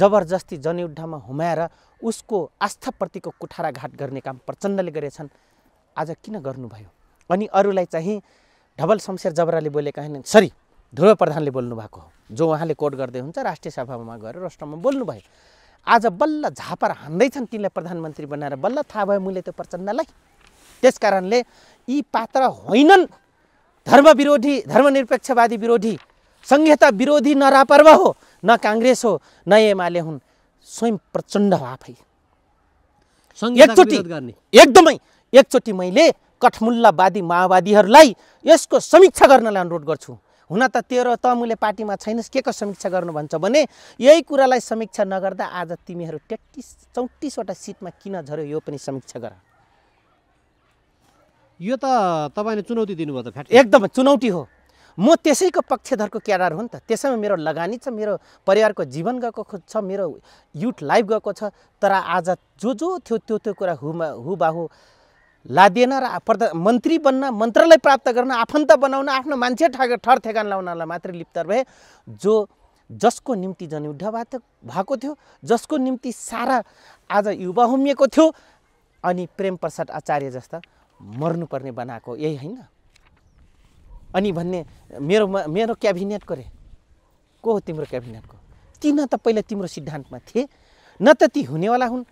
जबरजस्ती जनयुद्धमा हुमाएर उसको आस्थाप्रतिको कुठाराघाट गर्ने काम प्रचण्डले गरेछन् आज किन गर्नुभयो अनि अरूलाई चाहिँ ढबल शमशेर जबराले बोलेका होइन सरी ध्रुव प्रधानले बोल्नुभएको हो जो उहाँले कोट गर्दै हुन्छ राष्ट्रिय सभामा गएर राष्ट्रमा बोल्नुभयो आज बल्ल झापार हान्दैछन् तिनलाई प्रधानमन्त्री बनाएर बल्ल थाहा भयो मैले त्यो प्रचण्डलाई त्यस कारणले यी पात्र होइनन् धर्म विरोधी धर्मनिरपेक्षवादी विरोधी संहिता विरोधी न रापर्व हो न काङ्ग्रेस हो न एमाले हुन् स्वयं प्रचण्ड हो आफै एकचोटि एकदमै एकचोटि मैले कठमुल्लावादी माओवादीहरूलाई यसको समीक्षा गर्नलाई अनुरोध गर्छु हुन त तेरो त मैले पार्टीमा छैनस् के को समीक्षा गर्नु भन्छ भने यही कुरालाई समीक्षा नगर्दा आज तिमीहरू तेत्तिस चौतिसवटा सिटमा किन झऱ्यो यो पनि समीक्षा गर यो त तपाईँले चुनौती दिनुभयो त फ्याक्ट्री एकदमै चुनौती हो म त्यसैको पक्षधरको क्याडर हो नि त त्यसैमा मेरो लगानी छ मेरो परिवारको जीवन गएको छ मेरो युथ लाइफ गएको छ तर आज जो जो थियो त्यो त्यो कुरा हुमा हुबाहु लादिएन र प्रधान मन्त्री बन्न मन्त्रालय प्राप्त गर्न आफन्त बनाउन आफ्नो मान्छे ठा ठर ठेगान लाउनलाई मात्रै लिप्त भए जो जसको निम्ति जनयुद्ध भएको थियो जसको निम्ति सारा आज युवा हुमिएको थियो अनि प्रेमप्रसाद आचार्य जस्ता मर्नुपर्ने बनाएको यही होइन अनि भन्ने मेरो मेरो क्याबिनेटको रे को हो तिम्रो क्याबिनेटको ती न त पहिला तिम्रो सिद्धान्तमा थिए न त ती हुनेवाला हुन्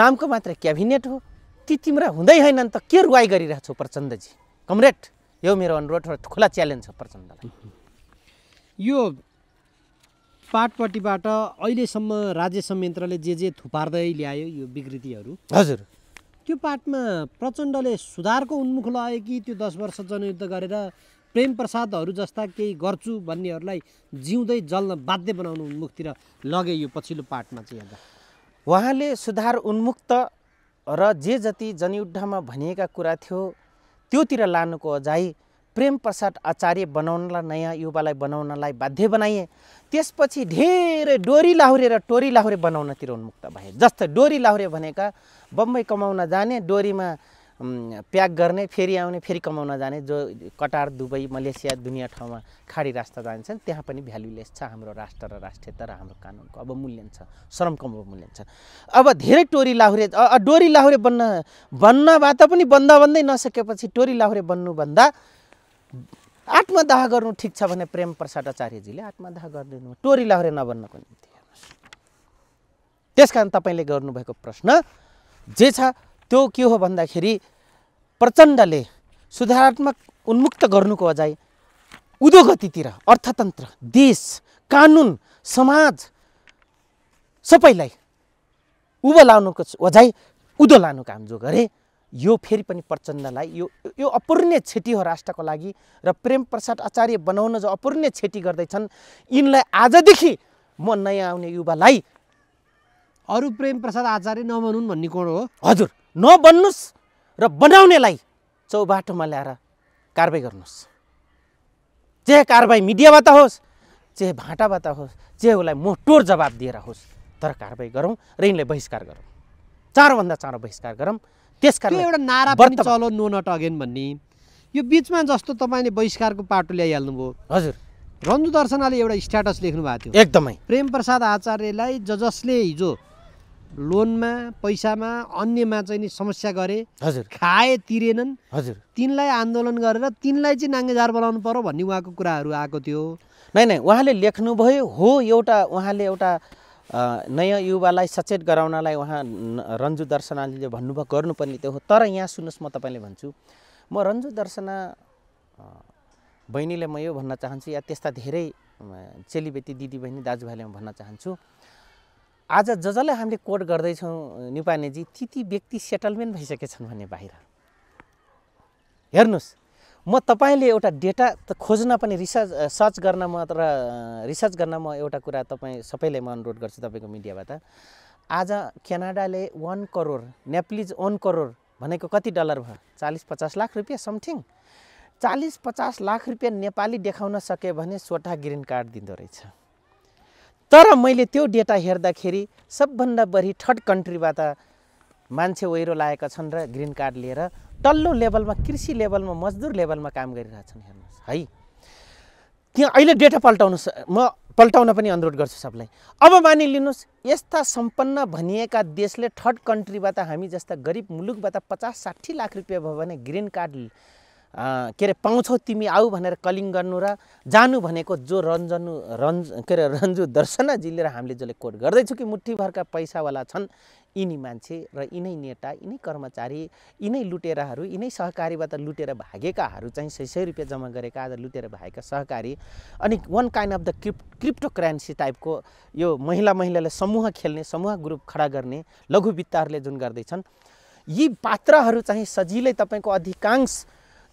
नामको मात्र क्याबिनेट हो ती तिम्रा हुँदै होइनन् त के रुवाई गरिरहेछौ प्रचण्डजी कमरेड यो मेरो अनुरोध र खुला च्यालेन्ज छ प्रचण्डलाई यो पाटपट्टिबाट अहिलेसम्म राज्य संयन्त्रले जे जे थुपार्दै ल्यायो यो विकृतिहरू हजुर त्यो पाठमा प्रचण्डले सुधारको उन्मुख लगाए कि त्यो दस वर्ष जनयुद्ध गरेर प्रेम प्रसादहरू जस्ता केही गर्छु भन्नेहरूलाई जिउँदै जल्न बाध्य बनाउनु उन्मुखतिर लगे यो पछिल्लो पाठमा चाहिँ हेर्दा उहाँले सुधार उन्मुक्त र जे जति जनयुद्धमा भनिएका कुरा थियो त्योतिर लानुको अझै प्रेम प्रसाद आचार्य बनाउनलाई नयाँ युवालाई बनाउनलाई बाध्य बनाए त्यसपछि धेरै डोरी लाहुरे र टोरी लाहुरे बनाउनतिर उन्मुक्त भए जस्तै डोरी लाहुरे भनेका बम्बई कमाउन जाने डोरीमा प्याक गर्ने फेरि आउने फेरि कमाउन जाने जो कटार दुबई मलेसिया दुनियाँ ठाउँमा खाडी रास्ता जान्छन् त्यहाँ पनि भ्यालुलेस छ हाम्रो राष्ट्र र राष्ट्रियता र हाम्रो कानुनको अब मूल्यन छ श्रमको मूल्यन छ अब धेरै टोरी लाहुरे डोरी लाहुरे बन्न बन्नबाट पनि बन्द बन्दै नसकेपछि टोरी लाहुरे बन्नुभन्दा आत्मदाह गर्नु ठिक छ भने प्रेम प्रसाद आचार्यजीले आत्मदाह गरिदिनु टोरी लाहुरे नबन्नको निम्ति हेर्नुहोस् त्यस कारण तपाईँले गर्नुभएको प्रश्न जे छ त्यो के हो भन्दाखेरि प्रचण्डले सुधारात्मक उन्मुक्त गर्नुको अझै उद्योगतितिर अर्थतन्त्र देश कानुन समाज सबैलाई उभो लाउनुको अझै उदो लानु काम जो गरे यो फेरि पनि प्रचण्डलाई यो यो अपूर्ण क्षति हो राष्ट्रको लागि र प्रेमप्रसाद आचार्य बनाउन जो अपूर्ण क्षति गर्दैछन् यिनलाई आजदेखि म नयाँ आउने युवालाई अरू प्रेमप्रसाद आचार्य नबनुन् भन्ने कोण हो हजुर नबन्नुहोस् र बनाउनेलाई चौबाटोमा ल्याएर कारवाही गर्नुहोस् जे कारवाही मिडियाबाट होस् जे भाँटाबाट होस् जे उसलाई मोटोर जवाब दिएर होस् तर कारवाही गरौँ र यिनलाई बहिष्कार गरौँ चाँडोभन्दा चाँडो बहिष्कार गरौँ त्यस कारण एउटा नारा पनि चलो नो नट अगेन भन्ने यो बिचमा जस्तो तपाईँले बहिष्कारको पाटो ल्याइहाल्नुभयो हजुर रन्जु दर्शनाले एउटा स्ट्याटस लेख्नु भएको थियो एकदमै प्रेम प्रसाद आचार्यलाई ज जसले हिजो लोनमा पैसामा अन्यमा चाहिँ नि समस्या गरे हजुर खाए तिरेनन् हजुर तिनलाई आन्दोलन गरेर तिनलाई चाहिँ नाङ्गेजार बनाउनु पर्यो भन्ने उहाँको कुराहरू आएको थियो नै नै उहाँले लेख्नुभयो हो एउटा उहाँले एउटा नयाँ युवालाई सचेत गराउनलाई उहाँ रन्जु दर्शनाले भन्नुभयो गर्नुपर्ने त्यो हो तर यहाँ सुन्नुहोस् म तपाईँले भन्छु म रन्जु दर्शना बहिनीले म यो भन्न चाहन्छु या त्यस्ता धेरै चेलीबेटी दिदीबहिनी दाजुभाइले म भन्न चाहन्छु आज ज जसलाई हामीले कोट गर्दैछौँ निपानेजी ती ती व्यक्ति सेटलमेन्ट भइसकेछन् भने बाहिर हेर्नुहोस् म तपाईँले एउटा डेटा त खोज्न पनि रिसर्च सर्च गर्न म तर रिसर्च गर्न म एउटा कुरा तपाईँ सबैलाई म अनुरोध गर्छु तपाईँको मिडियाबाट आज क्यानाडाले one crore Nepalese one crore भनेको कति डलर भयो चालिस पचास लाख रुपियाँ समथिङ चालिस पचास लाख रुपियाँ नेपाली देखाउन सक्यो भने सोटा ग्रिन कार्ड दिँदो रहेछ तर मैले त्यो डेटा हेर्दाखेरि सबभन्दा बढी थर्ड कन्ट्रीबाट मान्छे ओहिरो लागेका छन् र ग्रिन कार्ड लिएर तल्लो लेभलमा कृषि लेभलमा मजदुर लेभलमा काम गरिरहेछन् हेर्नुहोस् है त्यहाँ अहिले डेटा पल्टाउनु म पल्टाउन पनि अनुरोध गर्छु सबलाई अब मानिलिनुहोस् यस्ता सम्पन्न भनिएका देशले थर्ड कन्ट्रीबाट हामी जस्ता गरिब मुलुकबाट पचास साठी लाख रुपियाँ भयो भने ग्रिन कार्ड के अरे पाउँछौ तिमी आऊ भनेर कलिङ गर्नु र जानु भनेको जो रन्जनु रन्ज के अरे रन्जु दर्शनाजीले र हामीले जसले कोट गर्दैछु कि मुठीभरका पैसावाला छन् यिनी मान्छे र यिनै नेता यिनै कर्मचारी यिनै लुटेराहरू यिनै सहकारीबाट लुटेर भागेकाहरू चाहिँ सय सय रुपियाँ जम्मा गरेका आज लुटेर भागेका सहकारी अनि one kind of the crypto crypto currency टाइपको यो महिला महिलाले समूह खेल्ने समूह ग्रुप खडा गर्ने लघु वित्तहरूले जुन गर्दैछन् यी पात्रहरू चाहिँ सजिलै तपाईँको अधिकांश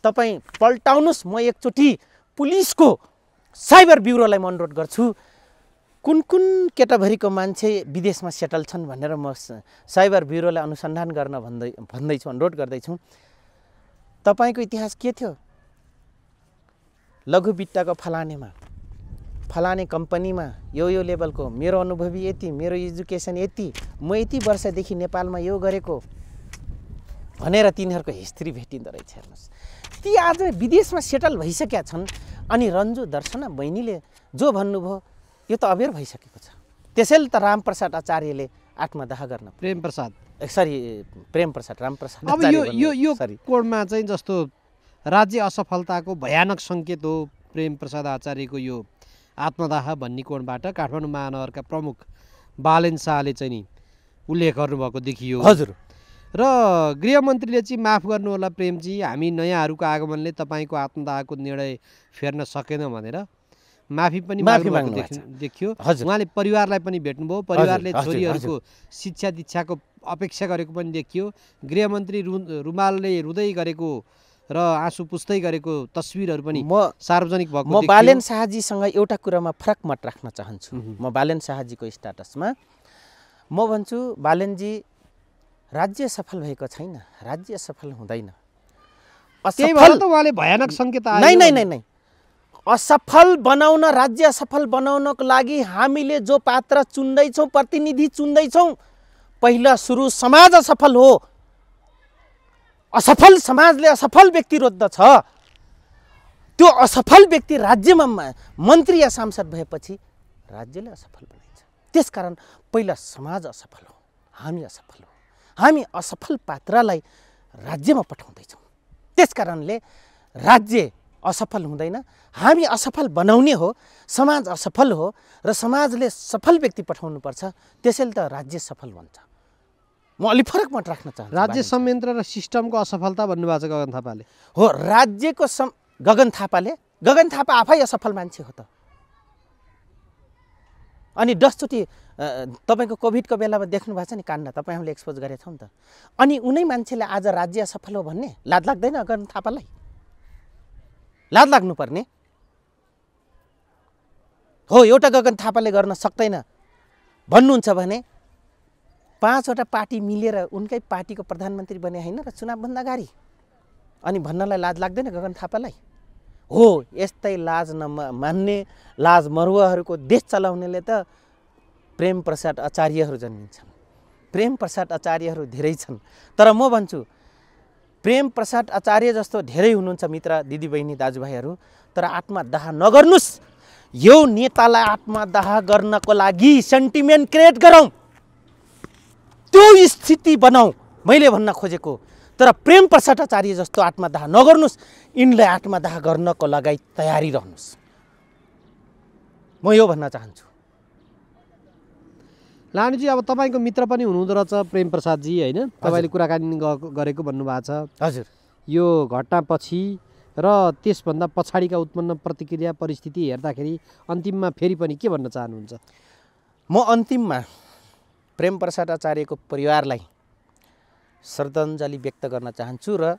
तपाईँ पल्टाउनुहोस् म एकचोटि पुलिसको साइबर ब्युरोलाई म अनुरोध गर्छु कुन कुन केटाभरिको मान्छे विदेशमा सेटल छन् भनेर म साइबर ब्युरोलाई अनुसन्धान गर्न भन्दै भन्दैछु अनुरोध गर्दैछु तपाईँको इतिहास के थियो लघु वित्तको फलानेमा फलाने कम्पनीमा यो यो लेभलको मेरो अनुभवी यति मेरो एजुकेसन यति म यति वर्षदेखि नेपालमा यो गरेको भनेर तिनीहरूको हिस्ट्री भेटिँदो रहेछ हेर्नुहोस् ती आज विदेशमा सेटल भइसकेका छन् अनि रन्जु दर्शना बहिनीले जो भन्नुभयो यो त अबेर भइसकेको छ त्यसैले त रामप्रसाद आचार्यले आत्मदाह गर्न प्रेमप्रसाद सरी प्रेम प्रेमप्रसाद रामप्रसाद अब यो यो यो कोडमा चाहिँ जस्तो राज्य असफलताको भयानक सङ्केत हो प्रेमप्रसाद आचार्यको यो आत्मदाह भन्ने कोणबाट काठमाडौँ महानगरका प्रमुख बालेन शाहले चाहिँ नि उल्लेख गर्नुभएको देखियो हजुर र गृहमन्त्रीले चाहिँ माफ गर्नुहोला प्रेमजी हामी नयाँहरूको आगमनले तपाईँको आत्मदाहको निर्णय फेर्न सकेन भनेर माफी पनि माफी देखियो उहाँले परिवारलाई पनि भेट्नुभयो परिवारले छोरीहरूको शिक्षा दीक्षाको अपेक्षा गरेको पनि देखियो गृहमन्त्री रु रुमालले रुँदै गरेको र आँसु पुस्दै गरेको तस्विरहरू पनि म सार्वजनिक भएको म बालन शाहजीसँग एउटा कुरामा फरक मत राख्न चाहन्छु म बालन शाहजीको स्टाटसमा म भन्छु बालनजी राज्य सफल भएको छैन राज्य सफल हुँदैन असफल त उहाँले भयानक सङ्केत नै नै नै नै असफल बनाउन राज्य सफल बनाउनको लागि हामीले जो पात्र चुन्दैछौँ प्रतिनिधि चुन्दैछौँ पहिला सुरु समाज असफल हो असफल समाजले असफल व्यक्ति रोज्दछ त्यो असफल व्यक्ति राज्यमा मन्त्री या सांसद भएपछि राज्यले असफल बनाइन्छ त्यसकारण पहिला समाज असफल हो हामी असफल हो हामी असफल पात्रलाई राज्यमा पठाउँदैछौँ त्यस कारणले राज्य असफल हुँदैन हामी असफल बनाउने हो समाज असफल हो र समाजले सफल व्यक्ति पठाउनुपर्छ त्यसैले त राज्य सफल भन्छ म अलिक फरक मत राख्न चाहन्छु राज्य संयन्त्र र सिस्टमको असफलता भन्नुभएको छ गगन थापाले हो राज्यको सम गगन थापाले गगन थापा आफै असफल मान्छे हो त अनि दसचोटि तब कोभिडको बेलामा देख्नु भएको छ नि काण्ड तपाईँ हामीले एक्सपोज गरेका छौँ अनि उनै आज राज्य सफल हो भन्ने लाज लाग्दैन था थापालाई लाज लाग्नुपर्ने हो एटा गगन था सकते सक्दैन भन्नुहुन्छ भने पाँचवटा पार्टी मिलेर उनकै पार्टीको प्रधानमन्त्री बने होइन र चुनावभन्दा अगाडि अनि भन्नलाई लाज लगे गगन थापालाई हो यस्तै लाज नमान्ने लाज मरुआर को देश चलाने त प्रेमप्रसाद आचार्यहरू जन्मिन्छन् प्रेमप्रसाद आचार्यहरू धेरै छन् तर म भन्छु प्रेमप्रसाद आचार्य जस्तो धेरै हुनुहुन्छ मित्र दिदीबहिनी दाजुभाइहरू तर आत्मदाह नगर्नुहोस् यो नेतालाई आत्मदाह गर्नको लागि सेन्टिमेन्ट क्रिएट गरौँ त्यो स्थिति बनाऊ मैले भन्न खोजेको तर प्रेम प्रसाद आचार्य जस्तो आत्मदाह नगर्नुहोस् यिनलाई आत्मदाह गर्नको लागि तयारी रहनुहोस् म यो भन्न चाहन्छु लानुजी अब तपाईँको मित्र पनि हुनुहुँदो रहेछ प्रेम प्रसादजी होइन तपाईँले कुराकानी गरेको भन्नुभएको छ हजुर यो घटनापछि र त्यसभन्दा पछाडिका उत्पन्न प्रतिक्रिया परिस्थिति हेर्दाखेरि अन्तिममा फेरि पनि के भन्न चाहनुहुन्छ म अन्तिममा प्रेम प्रसाद आचार्यको परिवारलाई श्रद्धाञ्जली व्यक्त गर्न चाहन्छु र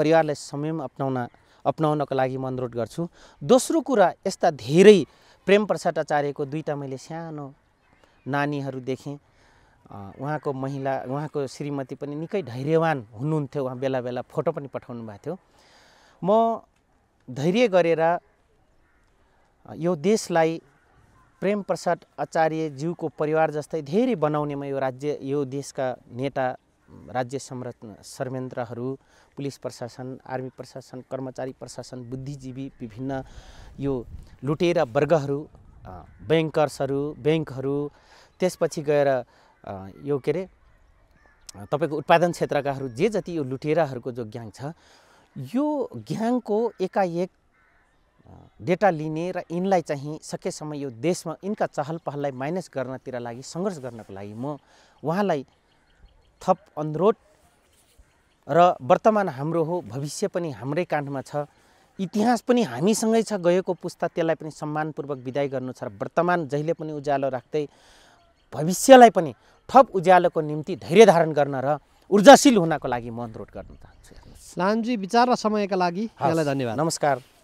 परिवारलाई संयम अप्नाउन अप्नाउनको लागि म अनुरोध गर्छु दोस्रो कुरा यस्ता धेरै प्रेम प्रसाद आचार्यको दुईवटा मैले सानो नानीहरू देखेँ उहाँको महिला उहाँको श्रीमती पनि निकै धैर्यवान हुनुहुन्थ्यो उहाँ बेला बेला फोटो पनि पठाउनु भएको थियो म धैर्य गरेर यो देशलाई प्रेमप्रसाद आचार्यज्यूको परिवार जस्तै धेरै बनाउनेमा यो राज्य यो देशका नेता राज्य संरचना संयन्त्रहरू पुलिस प्रशासन आर्मी प्रशासन कर्मचारी प्रशासन बुद्धिजीवी विभिन्न यो लुटेरा वर्गहरू ब्याङ्कर्सहरू ब्याङ्कहरू त्यसपछि गएर यो के अरे तपाईँको उत्पादन क्षेत्रकाहरू जे जति यो लुटेराहरूको जो ग्याङ छ यो ग्याङको एकाएक डेटा लिने र यिनलाई चाहिँ सकेसम्म यो देशमा यिनका चहल पहललाई माइनस गर्नतिर लागि सङ्घर्ष गर्नको लागि म उहाँलाई थप अनुरोध र वर्तमान हाम्रो हो भविष्य पनि हाम्रै काण्डमा छ इतिहास पनि हामीसँगै छ गएको पुस्ता त्यसलाई पनि सम्मानपूर्वक विदाई गर्नु छ र वर्तमान जहिले पनि उज्यालो राख्दै भविष्यलाई पनि थप उज्यालोको निम्ति धैर्य धारण गर्न र ऊर्जाशील हुनको लागि म अनुरोध गर्न चाहन्छु लानजी विचार र समयका लागि धन्यवाद नमस्कार